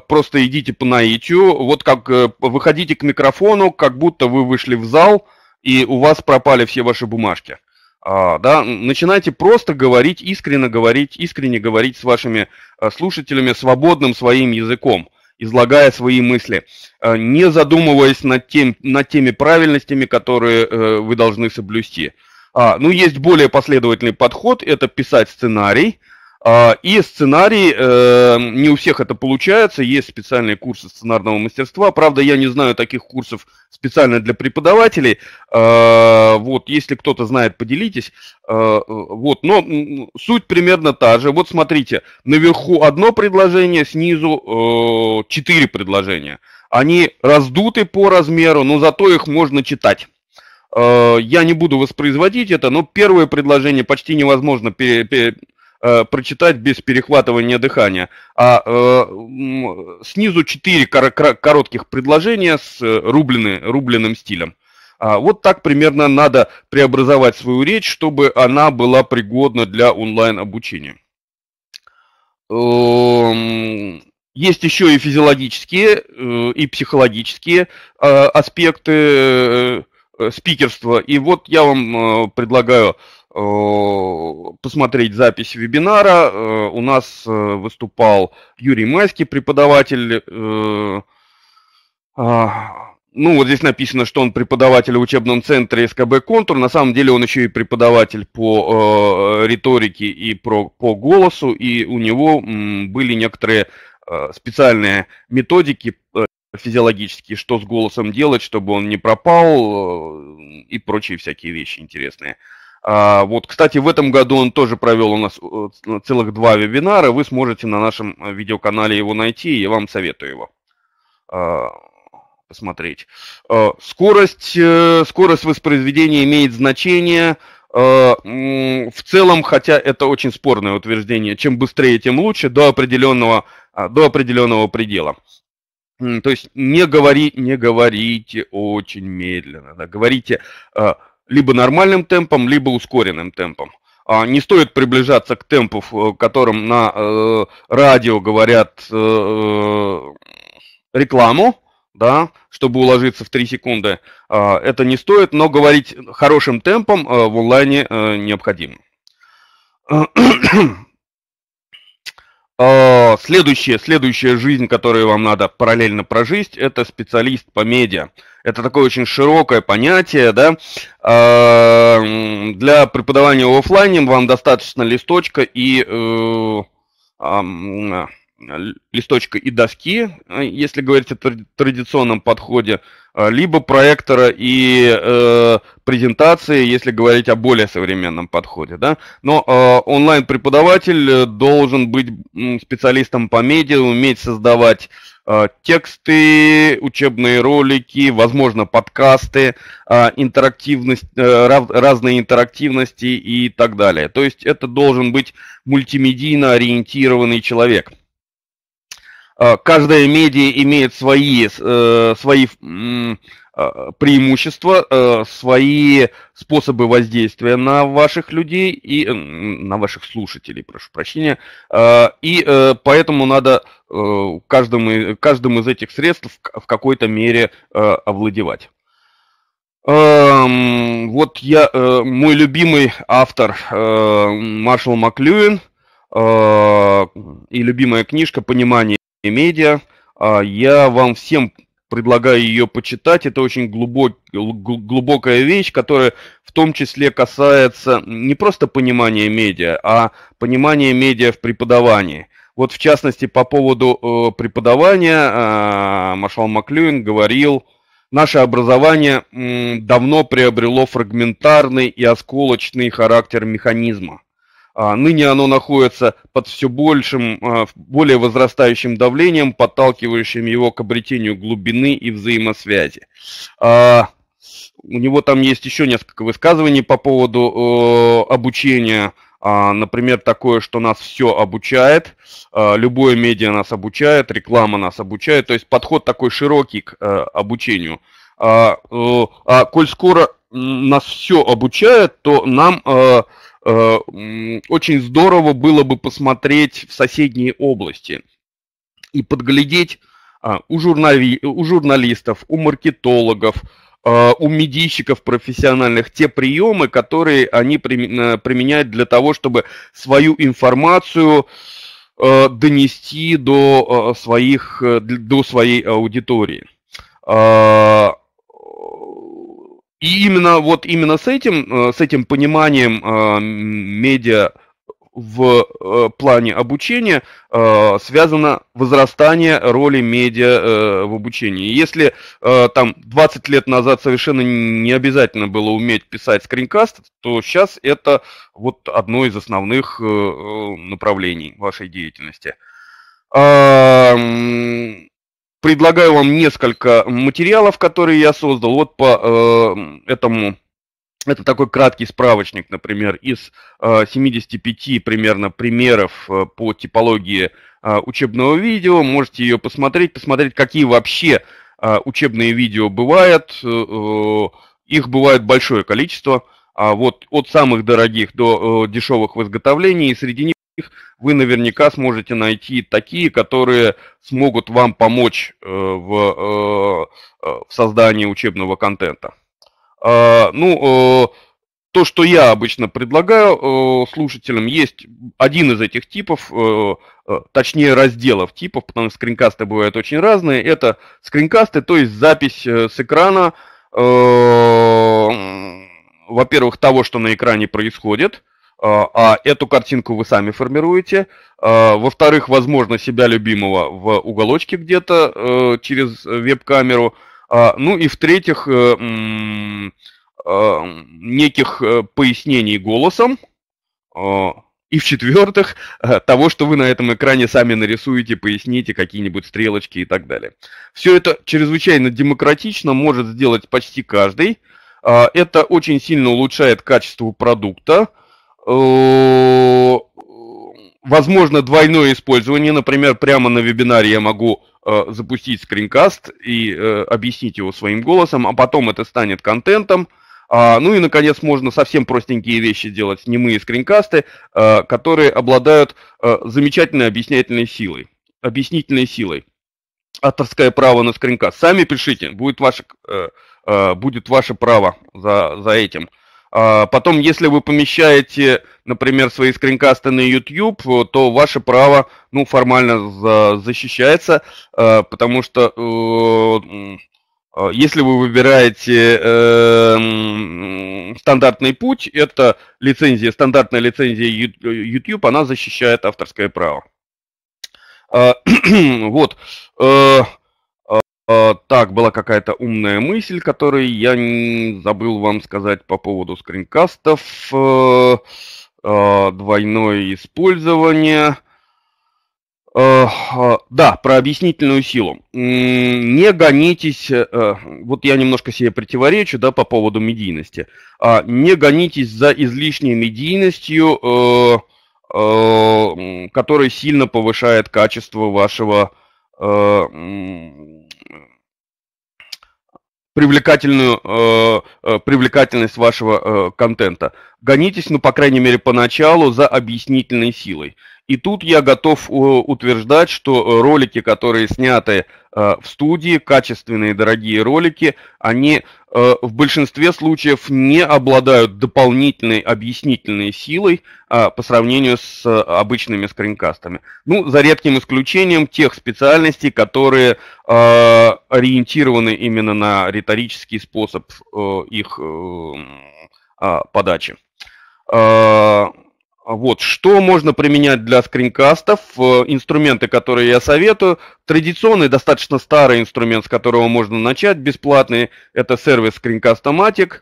просто идите по наитию, вот как выходите к микрофону, как будто вы вышли в зал, и у вас пропали все ваши бумажки. А, да, начинайте просто говорить, искренне говорить, искренне говорить с вашими э, слушателями свободным своим языком, излагая свои мысли, э, не задумываясь над, тем, над теми правильностями, которые э, вы должны соблюсти. А, ну, есть более последовательный подход, это писать сценарий, а, и сценарий, эм, не у всех это получается, есть специальные курсы сценарного мастерства. Правда, я не знаю таких курсов специально для преподавателей. А, вот, если кто-то знает, поделитесь. А, э, вот, но суть примерно та же. Вот смотрите, наверху одно предложение, снизу э, четыре предложения. Они раздуты по размеру, но зато их можно читать. Э, я не буду воспроизводить это, но первое предложение почти невозможно пере, пере, э, прочитать без перехватывания дыхания. А э, снизу четыре кор- коротких предложения с э, рублены, рубленым стилем. А вот так примерно надо преобразовать свою речь, чтобы она была пригодна для онлайн-обучения. Эм, есть еще и физиологические, э, и психологические э, аспекты спикерства. И вот я вам предлагаю Э, посмотреть запись вебинара. Э, у нас э, выступал Юрий Майский, преподаватель. А, ну, вот здесь написано, что он преподаватель в учебном центре СКБ «Контур». На самом деле он еще и преподаватель по риторике и про, по голосу, и у него были некоторые специальные методики физиологические, что с голосом делать, чтобы он не пропал и прочие всякие вещи интересные. А, вот, кстати, в этом году он тоже провел у нас э, целых два вебинара. Вы сможете на нашем э, видеоканале его найти, я вам советую его а, посмотреть. А, скорость, э, скорость воспроизведения имеет значение. В целом, хотя это очень спорное утверждение, чем быстрее, тем лучше, до определенного, до определенного предела. То есть не, говори, не говорите очень медленно, да, говорите либо нормальным темпом, либо ускоренным темпом. А, не стоит приближаться к темпу, э, которым на э, радио говорят э, рекламу, да, чтобы уложиться в 3 секунды, а, это не стоит, но говорить хорошим темпом в онлайне необходимо. Э, следующая, следующая жизнь, которую вам надо параллельно прожить, это специалист по медиа. Это такое очень широкое понятие, да. Э, для преподавания в офлайне вам достаточно листочка и э, листочка и доски, если говорить о традиционном подходе. Э, либо проектора и э, презентации, если говорить о более современном подходе. Да? Но э, онлайн-преподаватель э, должен быть специалистом по медиа, уметь создавать э, тексты, учебные ролики, возможно, подкасты, э, интерактивность, э, раз, разные интерактивности и так далее. То есть это должен быть мультимедийно ориентированный человек – Э, каждая медиа имеет свои, э, свои э, преимущества, свои способы воздействия на ваших людей и на ваших слушателей, прошу прощения. И поэтому надо каждым, каждым из этих средств в какой-то мере овладевать. Эм, вот я, мой любимый автор Маршал Маклюин и любимая книжка «Понимание медиа. А, я вам всем предлагаю ее почитать. Это очень глубок, глубокая вещь, которая в том числе касается не просто понимания медиа, а понимания медиа в преподавании. Вот в частности по поводу э, преподавания э, Маршал Машал Маклюин говорил, наше образование давно приобрело фрагментарный и осколочный характер механизма. А ныне оно находится под все большим, а, более возрастающим давлением, подталкивающим его к обретению глубины и взаимосвязи. А, у него там есть еще несколько высказываний по поводу обучения. Например, такое, что нас все обучает, любое медиа нас обучает, реклама нас обучает. То есть подход такой широкий к э, обучению. А коль скоро нас все обучает, то нам э, Э, очень здорово было бы посмотреть в соседние области и подглядеть а, у, журнали, у журналистов, у маркетологов, а, у медийщиков профессиональных те приемы, которые они применяют для того, чтобы свою информацию э, донести до, э, своих, до своей аудитории. А, и именно вот именно с этим, э, с этим пониманием э, медиа в э, плане обучения связано возрастание роли медиа в обучении. Если там 20 лет назад совершенно не обязательно было уметь писать скринкаст, то сейчас это вот одно из основных направлений вашей деятельности предлагаю вам несколько материалов, которые я создал. Вот по э, этому, это такой краткий справочник, например, из э, 75 примерно примеров э, по типологии э, учебного видео. Можете ее посмотреть, посмотреть, какие вообще э, учебные видео бывают. Э, э, их бывает большое количество. А вот от самых дорогих до э, дешевых в изготовлении, и среди них вы наверняка сможете найти такие, которые смогут вам помочь э, в, э, э, в создании учебного контента. А, ну, то, что я обычно предлагаю слушателям, есть один из этих типов, точнее разделов типов, потому что скринкасты бывают очень разные. Это скринкасты, то есть запись с экрана, во-первых, того, что на экране происходит – а, а эту картинку вы сами формируете. А, во-вторых, возможно, себя любимого в уголочке где-то э, через веб-камеру. А, ну и в-третьих, э, неких э, пояснений голосом. И в-четвертых, того, что вы на этом экране сами нарисуете, поясните какие-нибудь стрелочки и так далее. Все это чрезвычайно демократично может сделать почти каждый. Это очень сильно улучшает качество продукта, Э, возможно двойное использование. Например, прямо на вебинаре я могу э, запустить скринкаст и э, объяснить его своим голосом, а потом это станет контентом. А, ну и, наконец, можно совсем простенькие вещи делать, немые скринкасты, которые обладают замечательной объяснительной силой. Объяснительной силой. Авторское право на скринкаст. Сами пишите, будет ваше, будет ваше право за, за этим. А, потом, если вы помещаете, например, свои скринкасты на YouTube, э, то ваше право, ну, формально защищается, э, потому что э, а, если вы выбираете эм, стандартный путь, это лицензия, стандартная лицензия YouTube, она защищает авторское право. А, вот. Э, так, была какая-то умная мысль, которую я забыл вам сказать по поводу скринкастов. Э, э, двойное использование. Да, про объяснительную силу. Не гонитесь, вот я немножко себе противоречу, да, по поводу медийности. А, не гонитесь за излишней медийностью, которая сильно повышает качество вашего привлекательную, э, э, привлекательность вашего э, контента. Гонитесь, ну, по крайней мере, поначалу за объяснительной силой. И тут я готов э, утверждать, что э, ролики, которые сняты в студии, качественные, дорогие ролики, они Э, в большинстве случаев не обладают дополнительной объяснительной силой а, по сравнению с э, обычными скринкастами. Ну, за редким исключением тех специальностей, которые а, ориентированы именно на риторический способ эм, а, их подачи. А вот, что можно применять для скринкастов, э, инструменты, которые я советую. Традиционный, достаточно старый инструмент, с которого можно начать, бесплатный, это сервис Screencast-O-Matic.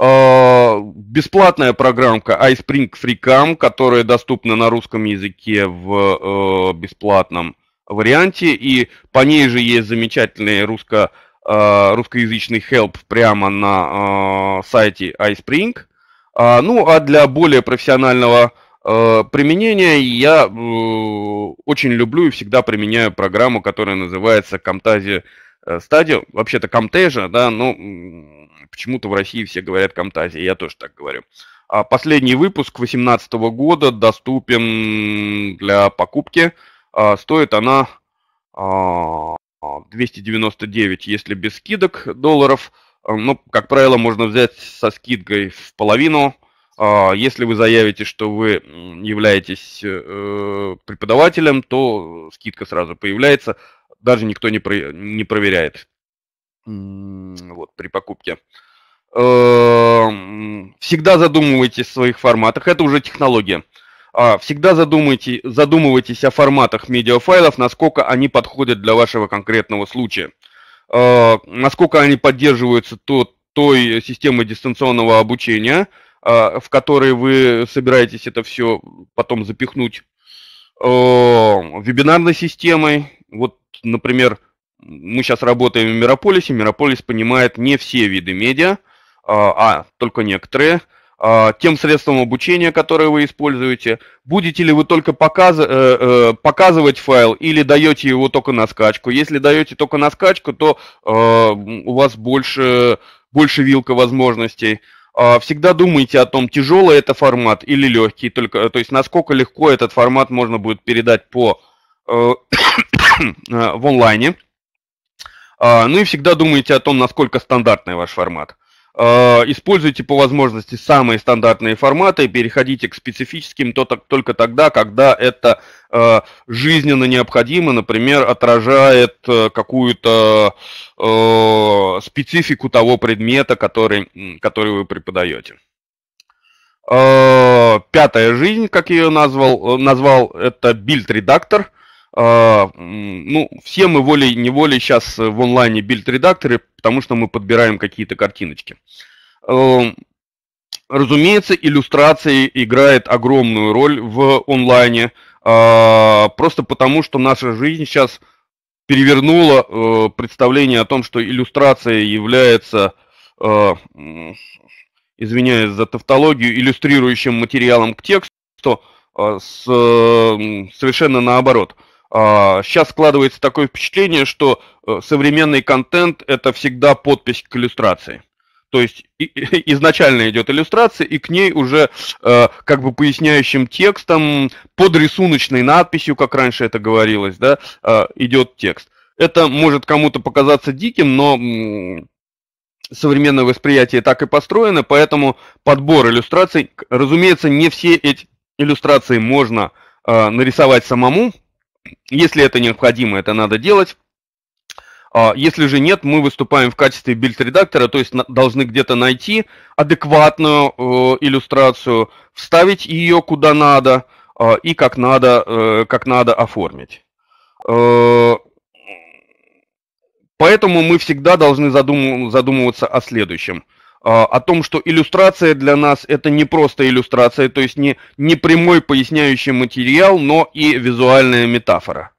А, бесплатная программка iSpring FreeCam, которая доступна на русском языке в э, бесплатном варианте, и по ней же есть замечательный русско, э, русскоязычный help прямо на сайте iSpring. А, ну, а для более профессионального э, применения я э, очень люблю и всегда применяю программу, которая называется Camtasia Studio. Э, Вообще-то Camtasia, да, но почему-то в России все говорят Camtasia, я тоже так говорю. А последний выпуск 2018 года доступен для покупки. А, стоит она а, 299, если без скидок, долларов – Э, ну, как правило, можно взять со скидкой в половину. А, если вы заявите, что вы являетесь э, преподавателем, то скидка сразу появляется, даже никто не, про, не проверяет вот, при покупке. Э, всегда задумывайтесь о своих форматах, это уже технология. А, всегда задумайте, задумывайтесь о форматах медиафайлов, насколько они подходят для вашего конкретного случая. Э, насколько они поддерживаются то, той системой дистанционного обучения, э, в которой вы собираетесь это все потом запихнуть э, вебинарной системой. Вот, например, мы сейчас работаем в Мирополисе. Мирополис понимает не все виды медиа, а только некоторые – а, тем средством обучения, которое вы используете. Будете ли вы только показ, э, э, показывать файл или даете его только на скачку? Если даете только на скачку, то э, у вас больше, больше вилка возможностей. А, всегда думайте о том, тяжелый это формат или легкий, только, то есть насколько легко этот формат можно будет передать по, э, э, в онлайне. Ну и всегда думайте о том, насколько стандартный ваш формат. А, используйте по возможности самые стандартные форматы, переходите к специфическим только тогда, когда это а, жизненно необходимо, например, отражает э, какую-то э, специфику того предмета, который, который вы преподаете. А, Пятая жизнь, как я ее назвал, э, назвал это Build – а, ну, все мы волей-неволей сейчас э, в онлайне бильд-редакторы, потому что мы подбираем какие-то картиночки. Эм, разумеется, иллюстрации играет огромную роль в онлайне, а, просто потому что наша жизнь сейчас перевернула э, представление о том, что иллюстрация является, э, извиняюсь за тавтологию, иллюстрирующим материалом к тексту, а, с, совершенно наоборот – сейчас а, складывается такое впечатление, что э, современный контент это всегда подпись к иллюстрации. То есть изначально идет иллюстрация, и к ней уже э, как бы поясняющим текстом, под рисуночной надписью, как раньше это говорилось, да, э, идет текст. Это может кому-то показаться диким, но современное восприятие так и построено, поэтому подбор иллюстраций, разумеется, не все эти иллюстрации можно нарисовать самому, если это необходимо, это надо делать. А, если же нет, мы выступаем в качестве бильд-редактора, то есть должны где-то найти адекватную э, иллюстрацию, вставить ее куда надо а, и как надо, э, как надо оформить. Э, поэтому мы всегда должны задумываться о следующем – а, о том, что иллюстрация для нас это не просто иллюстрация, то есть не, не прямой поясняющий материал, но и визуальная метафора.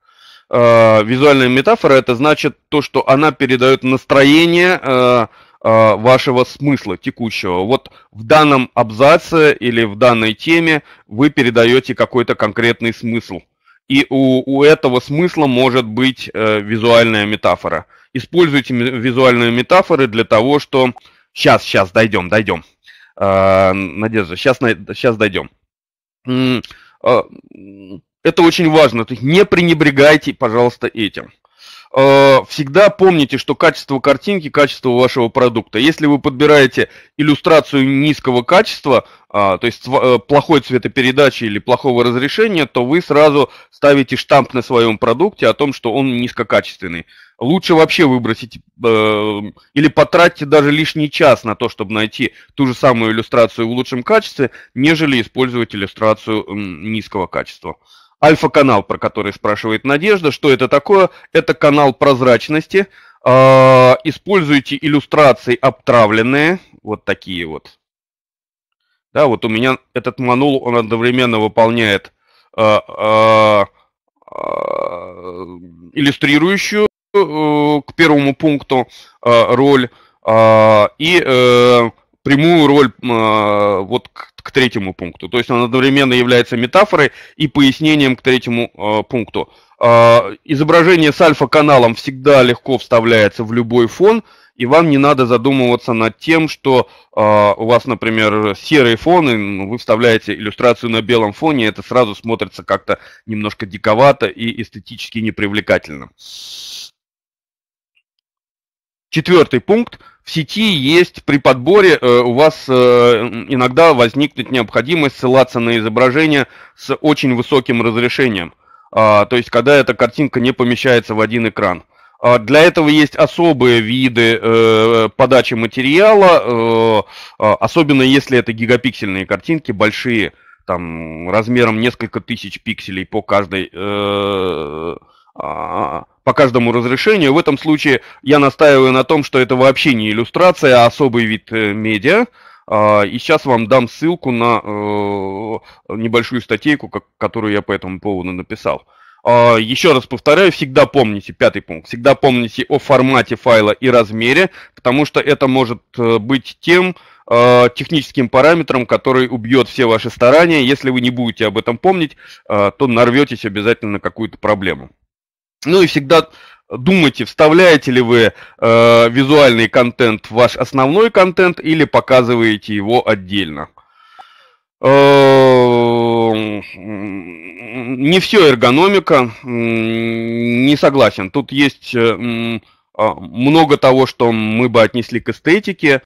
А, визуальная метафора это значит то, что она передает настроение а, вашего смысла текущего. Вот в данном абзаце или в данной теме вы передаете какой-то конкретный смысл. И у, у этого смысла может быть э, визуальная метафора. Используйте визуальные метафоры для того, что Сейчас, сейчас, дойдем, дойдем. А, Надежда, сейчас, сейчас дойдем. А, это очень важно. То есть не пренебрегайте, пожалуйста, этим. Э, всегда помните, что качество картинки, качество вашего продукта. Если вы подбираете иллюстрацию низкого качества, а, то есть э, плохой цветопередачи или плохого разрешения, то вы сразу ставите штамп на своем продукте о том, что он низкокачественный. Лучше вообще выбросить э, или потратьте даже лишний час на то, чтобы найти ту же самую иллюстрацию в лучшем качестве, нежели использовать иллюстрацию низкого качества. Альфа-канал, про который спрашивает Надежда, что это такое? Это канал прозрачности. А, используйте иллюстрации обтравленные, вот такие вот. Да, вот у меня этот манул, он одновременно выполняет а, а, иллюстрирующую э, к первому пункту роль и э, прямую роль э, вот к, к третьему пункту. То есть он одновременно является метафорой и пояснением к третьему э, пункту. Э, изображение с альфа-каналом всегда легко вставляется в любой фон, и вам не надо задумываться над тем, что э, у вас, например, серый фон, и вы вставляете иллюстрацию на белом фоне, это сразу смотрится как-то немножко диковато и эстетически непривлекательно. Четвертый пункт в сети есть при подборе э, у вас э, иногда возникнет необходимость ссылаться на изображение с очень высоким разрешением. А, то есть, когда эта картинка не помещается в один экран. А, для этого есть особые виды э, подачи материала, а, особенно если это гигапиксельные картинки, большие, там размером несколько тысяч пикселей по каждой по каждому разрешению. В этом случае я настаиваю на том, что это вообще не иллюстрация, а особый вид э, медиа. А, и сейчас вам дам ссылку на э, небольшую статейку, которую я по этому поводу написал. А, еще раз повторяю, всегда помните, пятый пункт, всегда помните о формате файла и размере, потому что это может э, быть тем техническим параметром, который убьет все ваши старания. Если вы не будете об этом помнить, то нарветесь обязательно на какую-то проблему. Ну и всегда думайте, вставляете ли вы э, визуальный контент в ваш основной контент или показываете его отдельно. Э, не все эргономика, не согласен. Тут есть э, а, много того, что мы бы отнесли к эстетике,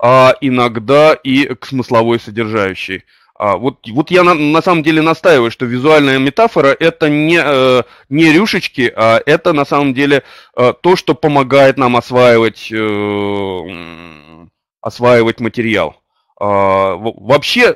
а иногда и к смысловой содержающей. А, вот, вот я на, на самом деле настаиваю, что визуальная метафора это не, э, не рюшечки, а это на самом деле э, то, что помогает нам осваивать, э, осваивать материал. А, вообще,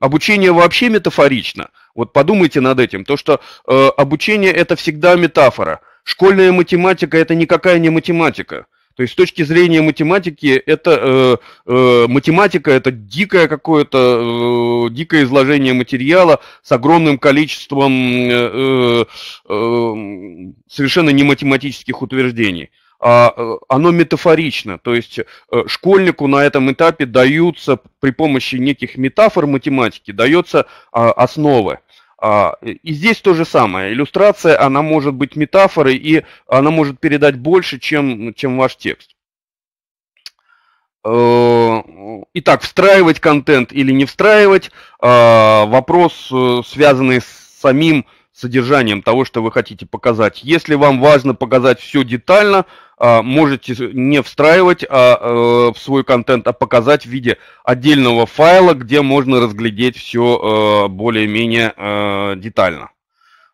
обучение вообще метафорично. Вот подумайте над этим. То, что обучение это всегда метафора. Школьная математика это никакая не математика. То есть с точки зрения математики, это э, э, математика это дикое какое-то э, дикое изложение материала с огромным количеством э, э, совершенно не математических утверждений. А, э, оно метафорично, то есть э, школьнику на этом этапе даются при помощи неких метафор математики дается а, основы. А, и здесь то же самое. Иллюстрация, она может быть метафорой, и она может передать больше, чем, чем ваш текст. Э, итак, встраивать контент или не встраивать. А, вопрос, э, связанный с самим содержанием того, что вы хотите показать. Если вам важно показать все детально, а, можете не встраивать а, э, в свой контент, а показать в виде отдельного файла, где можно разглядеть все э, более-менее э, детально.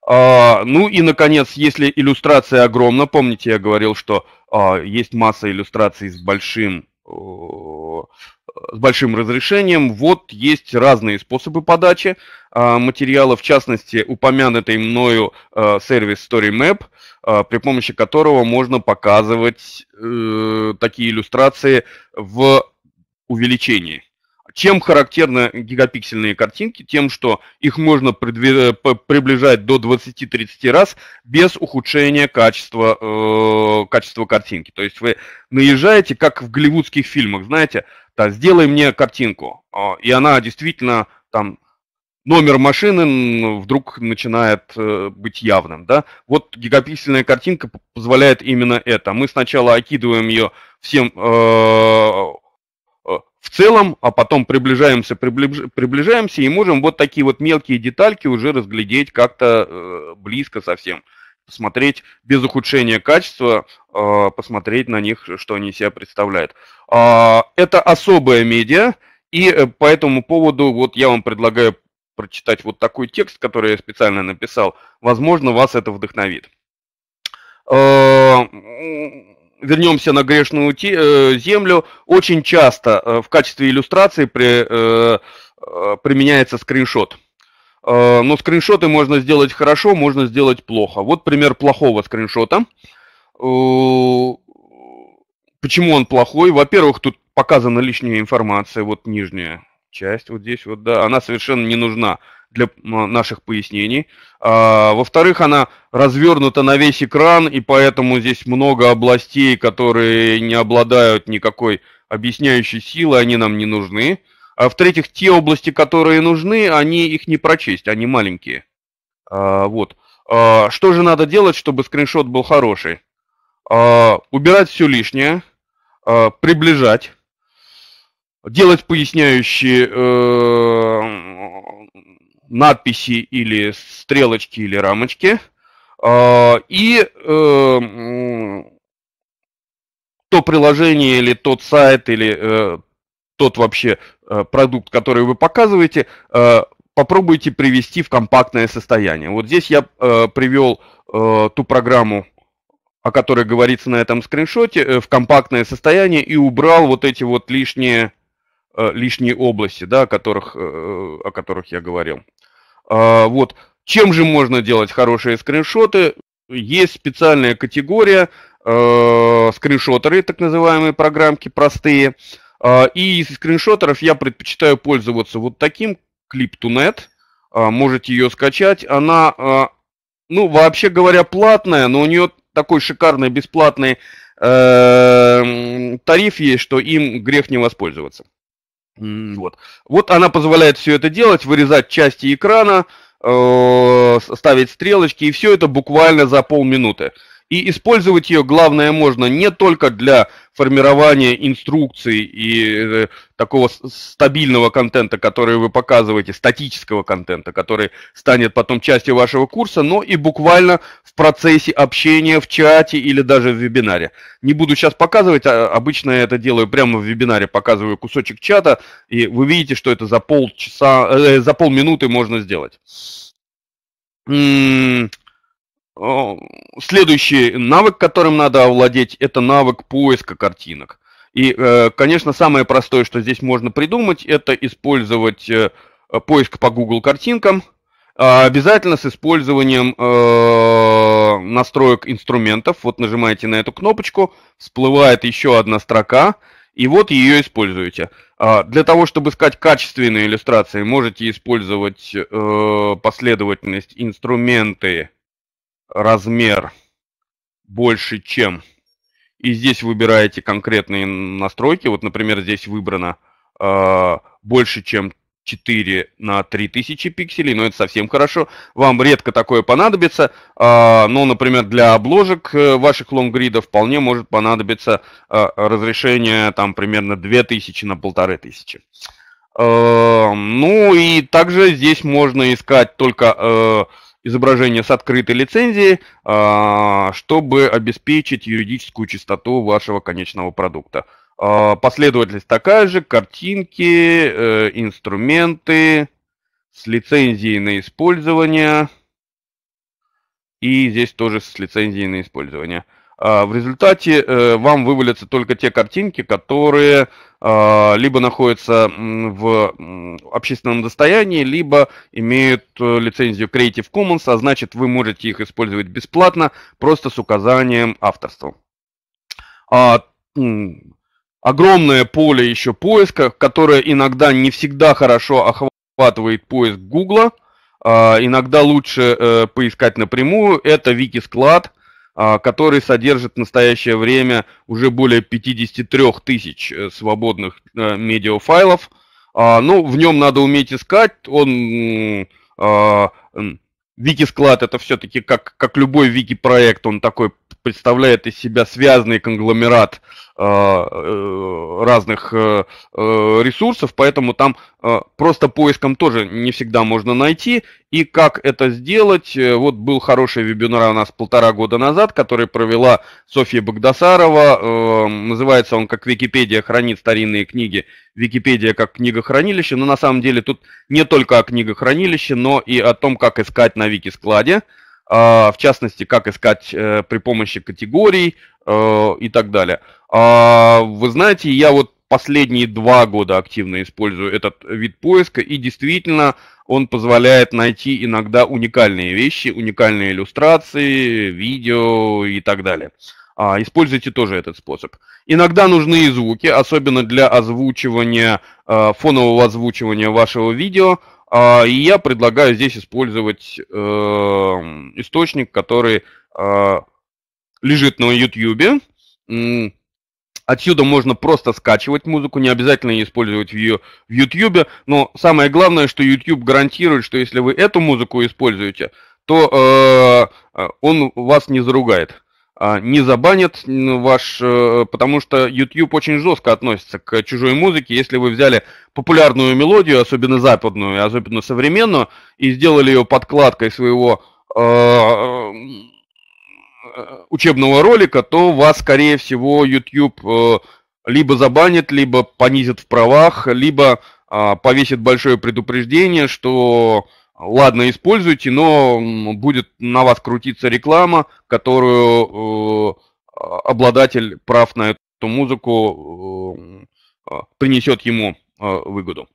А, ну и, наконец, если иллюстрация огромна, помните, я говорил, что а, есть масса иллюстраций с большим с большим разрешением. Вот есть разные способы подачи а, материала, в частности, упомянутый мною а, сервис StoryMap, э, при помощи которого можно показывать э, такие иллюстрации в увеличении. Чем характерны гигапиксельные картинки? Тем, что их можно приближать до 20-30 раз без ухудшения качества, э, качества картинки. То есть вы наезжаете, как в голливудских фильмах, знаете, да, сделай мне картинку. А, и она действительно там номер машины вдруг начинает э, быть явным. Да? Вот гигапиксельная картинка позволяет именно это. Мы сначала окидываем ее всем э, э, в целом, а потом приближаемся, приближ, приближаемся и можем вот такие вот мелкие детальки уже разглядеть как-то близко совсем посмотреть без ухудшения качества, а, посмотреть на них, что они себя представляют. А, это особая медиа, и э, по этому поводу вот я вам предлагаю прочитать вот такой текст, который я специально написал. Возможно, вас это вдохновит. А, вернемся на грешную э, землю. Очень часто э, в качестве иллюстрации применяется скриншот – Э, но скриншоты можно сделать хорошо, можно сделать плохо. Вот пример плохого скриншота. Э, почему он плохой? Во-первых, тут показана лишняя информация, вот нижняя часть, вот здесь вот, да, она совершенно не нужна для наших пояснений. А, во-вторых, она развернута на весь экран, и поэтому здесь много областей, которые не обладают никакой объясняющей силой, они нам не нужны. А в-третьих, те области, которые нужны, они их не прочесть, они маленькие. А, вот. А, что же надо делать, чтобы скриншот был хороший? А, убирать все лишнее, а, приближать, делать поясняющие э, надписи или стрелочки или рамочки. Э, и э, то приложение или тот сайт или э, тот вообще Э, продукт, который вы показываете, э, попробуйте привести в компактное состояние. Вот здесь я э, привел ту программу, о которой говорится на этом скриншоте, в компактное состояние и убрал вот эти вот лишние, лишние области, да, о, которых, о которых я говорил. А, вот. Чем же можно делать хорошие скриншоты? Есть специальная категория, скриншотеры, так называемые программки простые. Э, а, и из скриншотеров я предпочитаю пользоваться вот таким, Clip2Net. А, можете ее скачать. Она, а, ну, вообще говоря, платная, но у нее такой шикарный бесплатный э, тариф есть, что им грех не воспользоваться. Вот. вот она позволяет все это делать, вырезать части экрана, э, ставить стрелочки, и все это буквально за полминуты. И использовать ее, главное, можно не только для формирования инструкций и э, такого стабильного контента, который вы показываете, статического контента, который станет потом частью вашего курса, но и буквально в процессе общения в чате или даже в вебинаре. Не буду сейчас показывать, а обычно я это делаю прямо в вебинаре, показываю кусочек чата, и вы видите, что это за полчаса, э, за полминуты можно сделать. Следующий навык, которым надо овладеть, это навык поиска картинок. И, э, конечно, самое простое, что здесь можно придумать, это использовать э, поиск по Google картинкам, а обязательно с использованием э, настроек инструментов. Вот нажимаете на эту кнопочку, всплывает еще одна строка, и вот ее используете. А для того, чтобы искать качественные иллюстрации, можете использовать последовательность инструменты размер больше, чем. И здесь выбираете конкретные настройки. Вот, например, здесь выбрано э, больше, чем 4 на 3000 пикселей, но это совсем хорошо. Вам редко такое понадобится, э, но, например, для обложек э, ваших лонгридов вполне может понадобиться э, разрешение там примерно 2000 на 1500. Э, ну и также здесь можно искать только э, изображение с открытой лицензией, а, чтобы обеспечить юридическую чистоту вашего конечного продукта. А, последовательность такая же, картинки, э, инструменты с лицензией на использование. И здесь тоже с лицензией на использование. А, в результате э, вам вывалятся только те картинки, которые а, либо находятся в общественном достоянии, либо имеют э, лицензию Creative Commons, а значит вы можете их использовать бесплатно, просто с указанием авторства. А, огромное поле еще поиска, которое иногда не всегда хорошо охватывает поиск Google, Иногда лучше э, поискать напрямую. Это Wikisклад – а, который содержит в настоящее время уже более 53 тысяч э, свободных э, медиафайлов. А, ну, в нем надо уметь искать, он... А, Вики-склад это все-таки как, как любой вики-проект, он такой представляет из себя связанный конгломерат э, э, разных э, ресурсов, поэтому там просто поиском тоже не всегда можно найти. И как это сделать? Вот был хороший вебинар у нас полтора года назад, который провела Софья Богдасарова. Называется он «Как Википедия хранит старинные книги. Википедия как книгохранилище». Но на самом деле тут не только о книгохранилище, но и о том, как искать на Вики-складе. Вики-складе а, в частности, как искать э, при помощи категорий э, и так далее. А, вы знаете, я вот последние два года активно использую этот вид поиска, и действительно он позволяет найти иногда уникальные вещи, уникальные иллюстрации, видео и так далее. А, используйте тоже этот способ. Иногда нужны и звуки, особенно для озвучивания, э, фонового озвучивания вашего видео – а, и я предлагаю здесь использовать эм, источник, который а, лежит на YouTube. Отсюда можно просто скачивать музыку, не обязательно ее использовать в, ее, в YouTube. Но самое главное, что YouTube гарантирует, что если вы эту музыку используете, то э, э он вас не заругает. А, не забанят ваш, э, потому что YouTube очень жестко относится к чужой музыке. Если вы взяли популярную мелодию, особенно западную, особенно современную, и сделали ее подкладкой своего э, э, учебного ролика, то вас, скорее всего, YouTube либо забанит, либо понизит в правах, либо а, повесит большое предупреждение, что ладно, используйте, но будет на вас крутиться реклама, которую э, обладатель прав на эту музыку э, э принесет ему э, выгоду.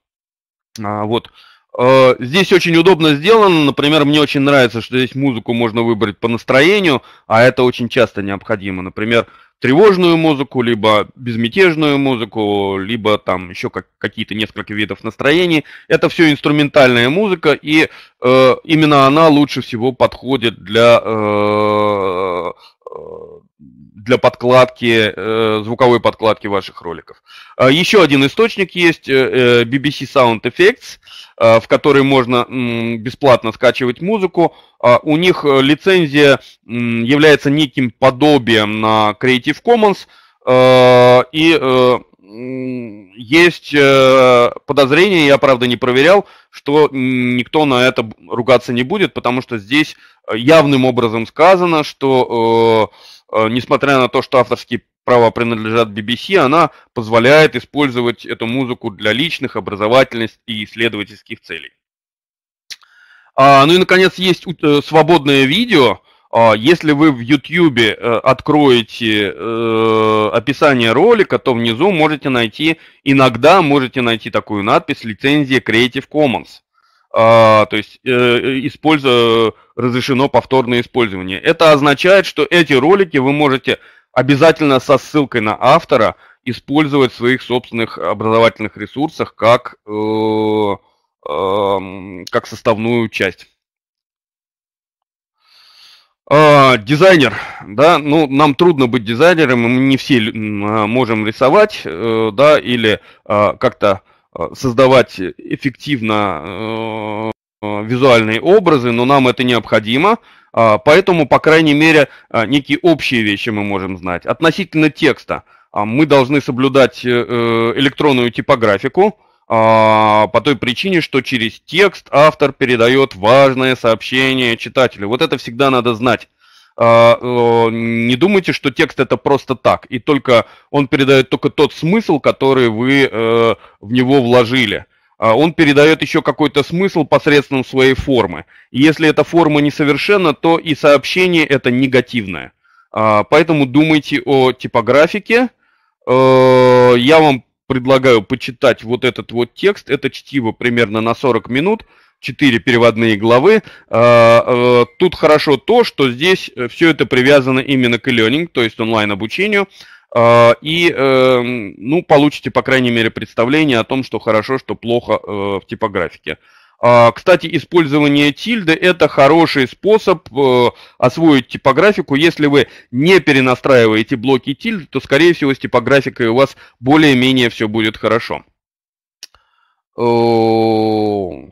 А, вот. Э, здесь очень удобно сделано, например, мне очень нравится, что здесь музыку можно выбрать по настроению, а это очень часто необходимо. Например, тревожную музыку, либо безмятежную музыку, либо там еще как, какие-то несколько видов настроений. Это все инструментальная музыка, и э, именно она лучше всего подходит для э, Э, для подкладки, э, звуковой подкладки ваших роликов. А, еще один источник есть, э, BBC Sound Effects, в который можно бесплатно скачивать музыку. А, у них лицензия является неким подобием на Creative Commons, и есть э, подозрение, я правда не проверял, что никто на это ругаться не будет, потому что здесь э, явным образом сказано, что э, э, несмотря на то, что авторские права принадлежат BBC, она позволяет использовать эту музыку для личных, образовательных и исследовательских целей. А, ну и наконец есть э, свободное видео а, если вы в YouTube э, откроете э, описание ролика, то внизу можете найти, иногда можете найти такую надпись «Лицензия Creative Commons». А, то есть э, используя, разрешено повторное использование. Это означает, что эти ролики вы можете обязательно со ссылкой на автора использовать в своих собственных образовательных ресурсах как, как составную часть. А, дизайнер, да, ну нам трудно быть дизайнером, мы не все а, можем рисовать, э, да, или а, как-то создавать эффективно э, э, визуальные образы, но нам это необходимо, поэтому, по крайней мере, некие общие вещи мы можем знать. Относительно текста мы должны соблюдать электронную типографику, а, по той причине, что через текст автор передает важное сообщение читателю. Вот это всегда надо знать. А, не думайте, что текст это просто так, и только он передает только тот смысл, который вы э, в него вложили. А он передает еще какой-то смысл посредством своей формы. если эта форма несовершенна, то и сообщение это негативное. Поэтому думайте о типографике. Э, я вам предлагаю почитать вот этот вот текст. Это чтиво примерно на 40 минут, 4 переводные главы. А, а, тут хорошо то, что здесь э, все это привязано именно к e то есть онлайн-обучению. А, и, э, ну, получите, по крайней мере, представление о том, что хорошо, что плохо э, в типографике. А, кстати, использование тильды – это хороший способ э, освоить типографику. Если вы не перенастраиваете блоки тильды, то, скорее всего, с типографикой у вас более-менее все будет хорошо.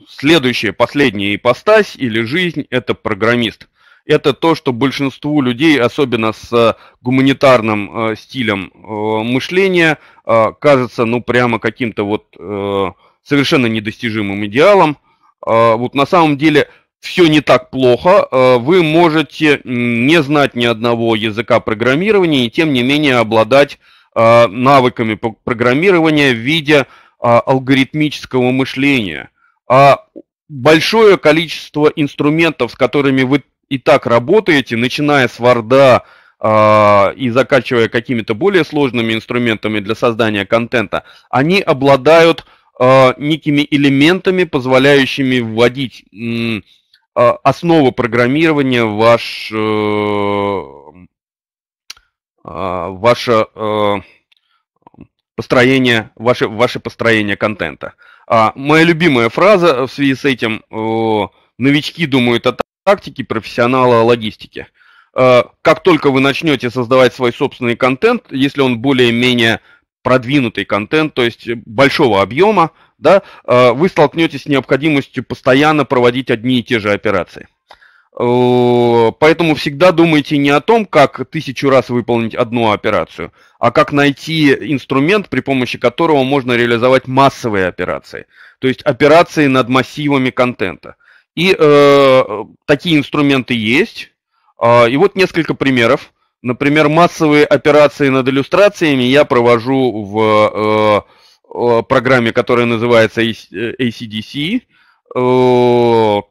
Следующая, последняя ипостась или жизнь – это программист. Это то, что большинству людей, особенно с э, гуманитарным э, стилем мышления, кажется, ну, прямо каким-то вот совершенно недостижимым идеалом – а, вот на самом деле все не так плохо, а, вы можете не знать ни одного языка программирования и тем не менее обладать а, навыками программирования в виде алгоритмического мышления. А большое количество инструментов, с которыми вы и так работаете, начиная с Варда и заканчивая какими-то более сложными инструментами для создания контента, они обладают э, некими элементами, позволяющими вводить э, основы программирования в ваш, э, э, ваше построение, ваше, ваше построение контента. А моя любимая фраза в связи с этим новички думают о тактике, профессионалы о логистике. как только вы начнете создавать свой собственный контент, если он более-менее продвинутый контент, то есть э, большого объема, да, э, вы столкнетесь с необходимостью постоянно проводить одни и те же операции. Э, поэтому всегда думайте не о том, как тысячу раз выполнить одну операцию, а как найти инструмент, при помощи которого можно реализовать массовые операции, то есть операции над массивами контента. И э, такие инструменты есть. А, и вот несколько примеров. Например, массовые операции над иллюстрациями я провожу в э, э, программе, которая называется ACDC. Э,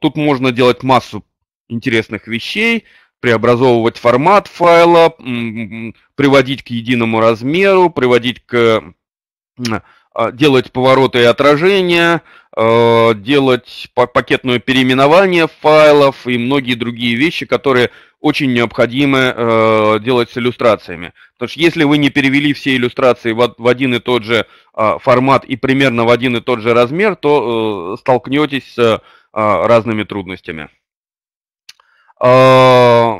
тут можно делать массу интересных вещей, преобразовывать формат файла, приводить к единому размеру, приводить к а, делать повороты и отражения, Э, делать пакетное переименование файлов и многие другие вещи, которые очень необходимо э, делать с иллюстрациями. Потому что если вы не перевели все иллюстрации в, в один и тот же э, формат и примерно в один и тот же размер, то э, столкнетесь с э, разными трудностями. Э,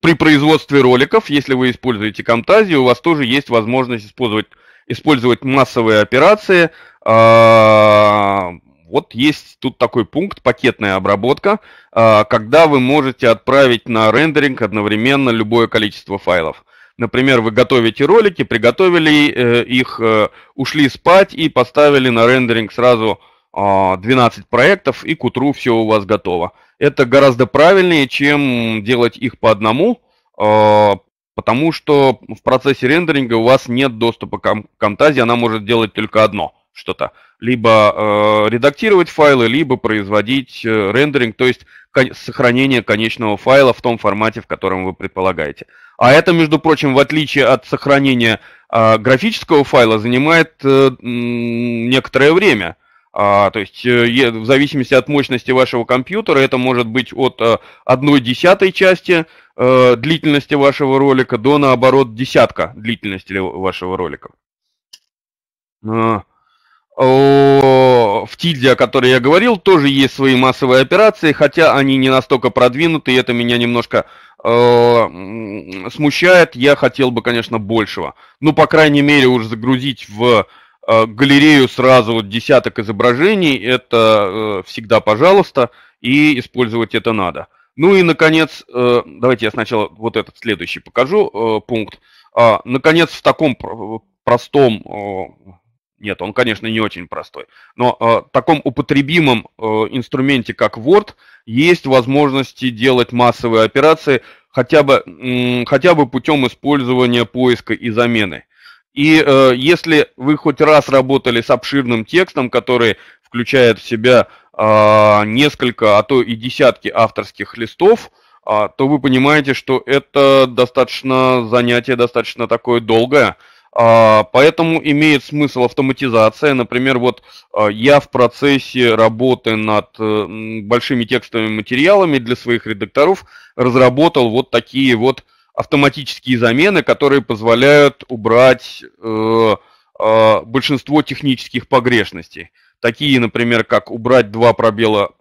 при производстве роликов, если вы используете Camtasia, у вас тоже есть возможность использовать использовать массовые операции. А, вот есть тут такой пункт, пакетная обработка, а, когда вы можете отправить на рендеринг одновременно любое количество файлов. Например, вы готовите ролики, приготовили э, их, э, ушли спать и поставили на рендеринг сразу 12 а, проектов, и к утру все у вас готово. Это гораздо правильнее, чем делать их по одному. Потому что в процессе рендеринга у вас нет доступа к Camtasia, она может делать только одно что-то. Либо э, редактировать файлы, либо производить э, рендеринг, то есть кон- сохранение конечного файла в том формате, в котором вы предполагаете. А это, между прочим, в отличие от сохранения э, графического файла, занимает э, некоторое время. А, то есть э, в зависимости от мощности вашего компьютера это может быть от э, одной десятой части Э, длительности вашего ролика до, наоборот, десятка длительности вашего ролика. Э, в Тильде, о которой я говорил, тоже есть свои массовые операции, хотя они не настолько продвинуты, и это меня немножко э, смущает. Я хотел бы, конечно, большего. Ну, по крайней мере, уже загрузить в галерею сразу десяток изображений, это всегда пожалуйста, и использовать это надо. Ну и, наконец, э, давайте я сначала вот этот следующий покажу э, пункт. А, наконец, в таком простом, э, нет, он, конечно, не очень простой, но в таком употребимом инструменте, как Word, есть возможности делать массовые операции хотя бы, хотя бы путем использования поиска и замены. И если вы хоть раз работали с обширным текстом, который включает в себя а, несколько, а то и десятки авторских листов, а, то вы понимаете, что это достаточно занятие, достаточно такое долгое. А, поэтому имеет смысл автоматизация. Например, вот я в процессе работы над э, большими текстовыми материалами для своих редакторов разработал вот такие вот автоматические замены, которые позволяют убрать э, большинство технических погрешностей. Такие, например, как убрать два пробела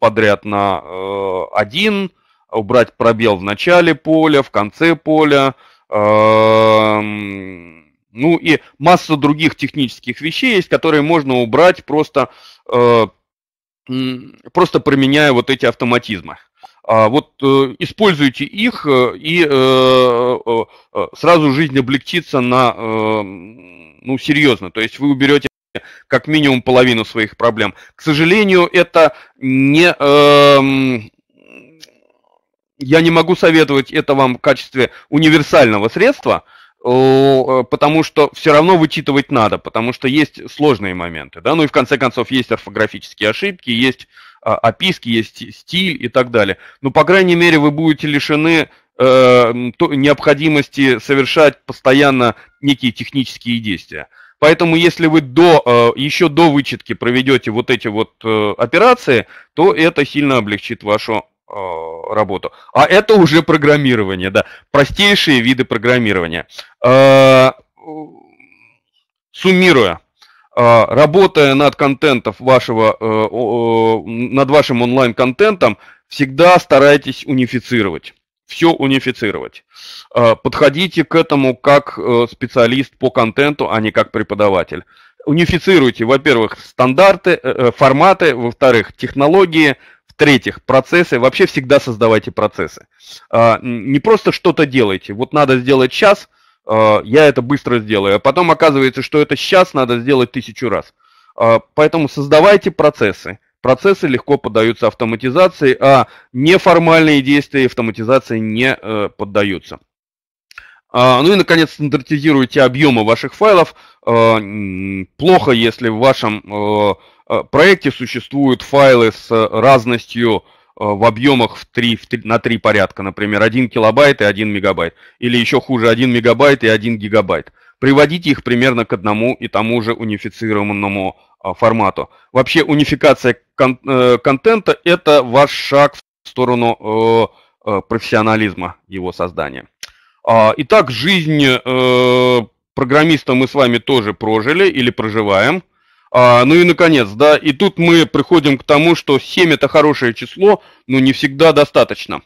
подряд на э, один, убрать пробел в начале поля, в конце поля, э, ну и масса других технических вещей есть, которые можно убрать просто, э, просто применяя вот эти автоматизмы. А вот э, используйте их, э, и э, э, э, сразу жизнь облегчится на, э, ну, серьезно. То есть вы уберете как минимум половину своих проблем. К сожалению, это не... Эм, я не могу советовать это вам в качестве универсального средства, э, потому что все равно вычитывать надо, потому что есть сложные моменты, да, ну и в конце концов есть орфографические ошибки, есть а, описки, есть стиль и так далее. Но, по крайней мере, вы будете лишены э, необходимости совершать постоянно некие технические действия. Поэтому, если вы до, э, еще до вычетки проведете вот эти вот э, операции, то это сильно облегчит вашу э, работу. А это уже программирование, да, простейшие виды программирования. Суммируя, работая над контентом вашего, над вашим онлайн-контентом, всегда старайтесь унифицировать все унифицировать. Э, подходите к этому как э, специалист по контенту, а не как преподаватель. Унифицируйте, во-первых, стандарты, э, форматы, во-вторых, технологии, в-третьих, процессы. Вообще всегда создавайте процессы. Не просто что-то делайте. Вот надо сделать сейчас, я это быстро сделаю. А потом оказывается, что это сейчас надо сделать тысячу раз. Поэтому создавайте процессы. Процессы легко поддаются автоматизации, а неформальные действия автоматизации не э, поддаются. А, ну и, наконец, стандартизируйте объемы ваших файлов. А, плохо, если в вашем э, э, проекте существуют файлы с разностью Э, в объемах в 3, в 3, на 3 порядка, например, 1 килобайт и 1 мегабайт, или еще хуже, 1 мегабайт и 1 гигабайт. Приводите их примерно к одному и тому же унифицированному а, формату. Вообще унификация кон э, контента – это ваш шаг в сторону э, профессионализма его создания. А, итак, жизнь программиста мы с вами тоже прожили или проживаем – а, ну и наконец, да, и тут мы приходим к тому, что 7 это хорошее число, но не всегда достаточно.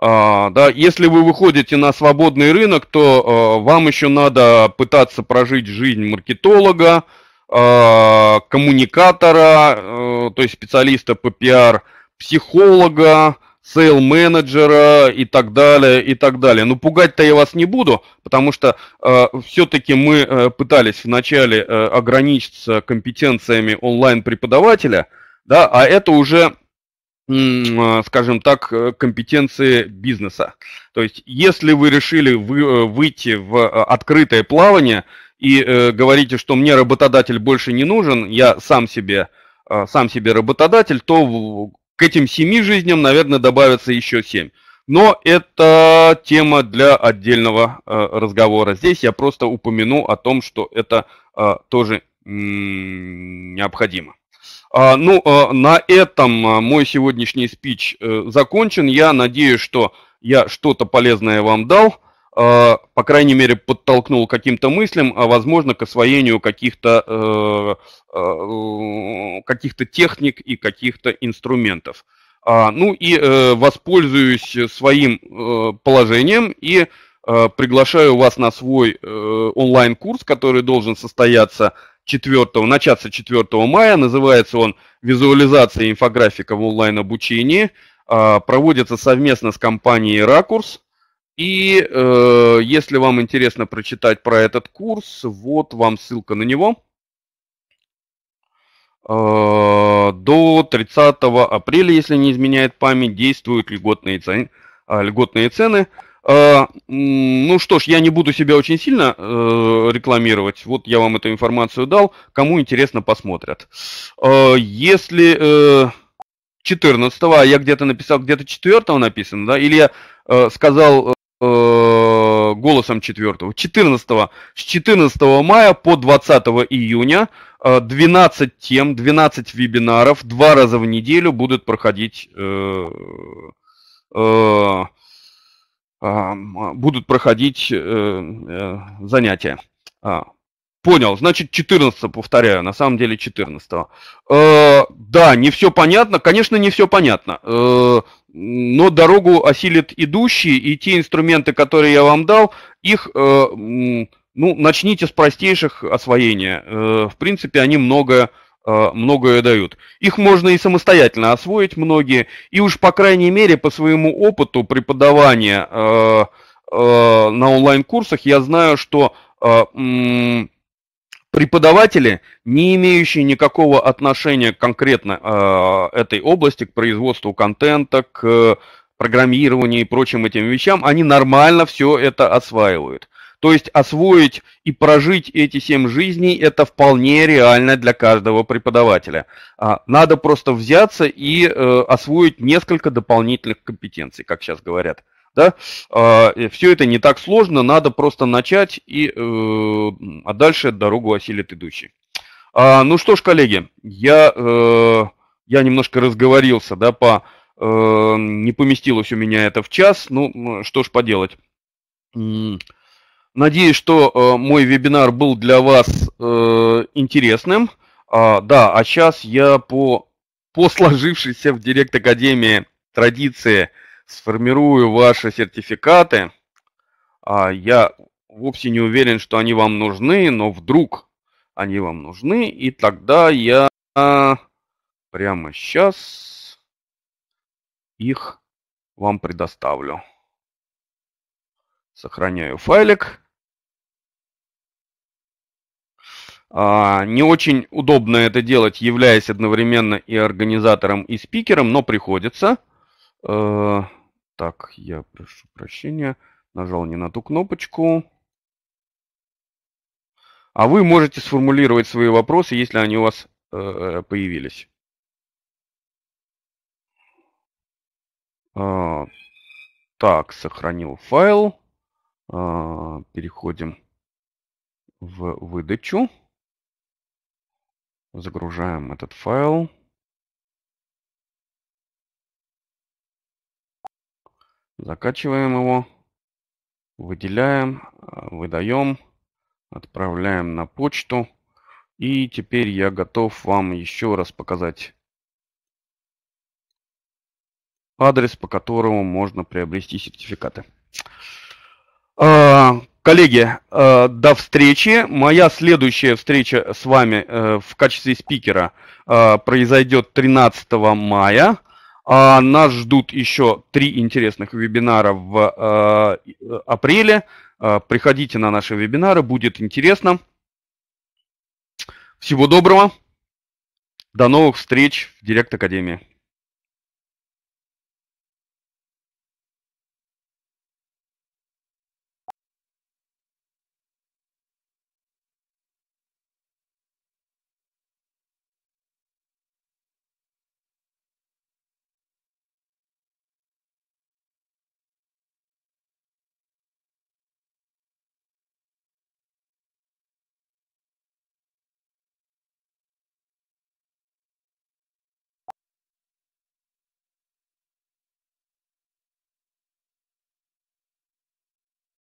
А, да, если вы выходите на свободный рынок, то а, вам еще надо пытаться прожить жизнь маркетолога, а, коммуникатора, а, то есть специалиста по пиар, психолога, сейл-менеджера и так далее, и так далее. Но ну, пугать-то я вас не буду, потому что э, все-таки мы э, пытались вначале э, ограничиться компетенциями онлайн-преподавателя, да, а это уже э, скажем так, э, компетенции бизнеса. То есть, если вы решили вы, э, выйти в открытое плавание и э, говорите, что мне работодатель больше не нужен, я сам себе, сам себе работодатель, то к этим семи жизням, наверное, добавится еще семь. Но это тема для отдельного э, разговора. Здесь я просто упомяну о том, что это э, тоже м- необходимо. А, ну, э, на этом э, мой сегодняшний спич э, закончен. Я надеюсь, что я что-то полезное вам дал. Э, по крайней мере, подтолкнул каким-то мыслям, а возможно, к освоению каких-то э, э, каких техник и каких-то инструментов. А, ну и воспользуюсь своим положением и приглашаю вас на свой онлайн-курс, который должен состояться 4, начаться 4 мая. Называется он «Визуализация инфографика в онлайн-обучении». А, проводится совместно с компанией «Ракурс». И э, если вам интересно прочитать про этот курс, вот вам ссылка на него. Э, до 30 апреля, если не изменяет память, действуют льготные цены. Э, а, льготные цены. Э, ну что ж, я не буду себя очень сильно э, рекламировать. Вот я вам эту информацию дал. Кому интересно, посмотрят. Э, если... Э, 14 а я где-то написал, где-то 4 написано, да, или я э, сказал э, Э, голосом 4, 14, с 14 мая по 20 июня 12 э, тем, 12 вебинаров, два раза в неделю будут проходить, э, а, будут проходить занятия. А, понял, значит 14, повторяю, на самом деле 14. Да, не все понятно, конечно, не все понятно но дорогу осилит идущий, и те инструменты, которые я вам дал, их, э, ну, начните с простейших освоения. Э, в принципе, они многое, э, многое дают. Их можно и самостоятельно освоить многие, и уж, по крайней мере, по своему опыту преподавания на онлайн-курсах, я знаю, что преподаватели, не имеющие никакого отношения конкретно э, этой области, к производству контента, к э, программированию и прочим этим вещам, они нормально все это осваивают. То есть освоить и прожить эти семь жизней – это вполне реально для каждого преподавателя. А надо просто взяться и э, освоить несколько дополнительных компетенций, как сейчас говорят. Да? А, э, все это не так сложно, надо просто начать, и, э, а дальше дорогу осилит идущий. А, ну что ж, коллеги, я, э, я немножко разговорился, да, по, э, не поместилось у меня это в час, ну что ж поделать. Надеюсь, что мой вебинар был для вас интересным. А, да, а сейчас я по, по сложившейся в Директ Академии традиции – сформирую ваши сертификаты. а Я вовсе не уверен, что они вам нужны, но вдруг они вам нужны, и тогда я а, прямо сейчас их вам предоставлю. Сохраняю файлик. А, не очень удобно это делать, являясь одновременно и организатором, и спикером, но приходится. Э, так, я прошу прощения, нажал не на ту кнопочку. А вы можете сформулировать свои вопросы, если они у вас э, появились. А, так, сохранил файл. А, переходим в выдачу. Загружаем этот файл. Закачиваем его, выделяем, э, выдаем, отправляем на почту. И теперь я готов вам еще раз показать адрес, по которому можно приобрести сертификаты. А, коллеги, э, до встречи. Моя следующая встреча с вами э, в качестве спикера произойдет 13 мая. А нас ждут еще три интересных вебинара в э, э, апреле. Э, приходите на наши вебинары, будет интересно. Всего доброго. До новых встреч в Директ Академии.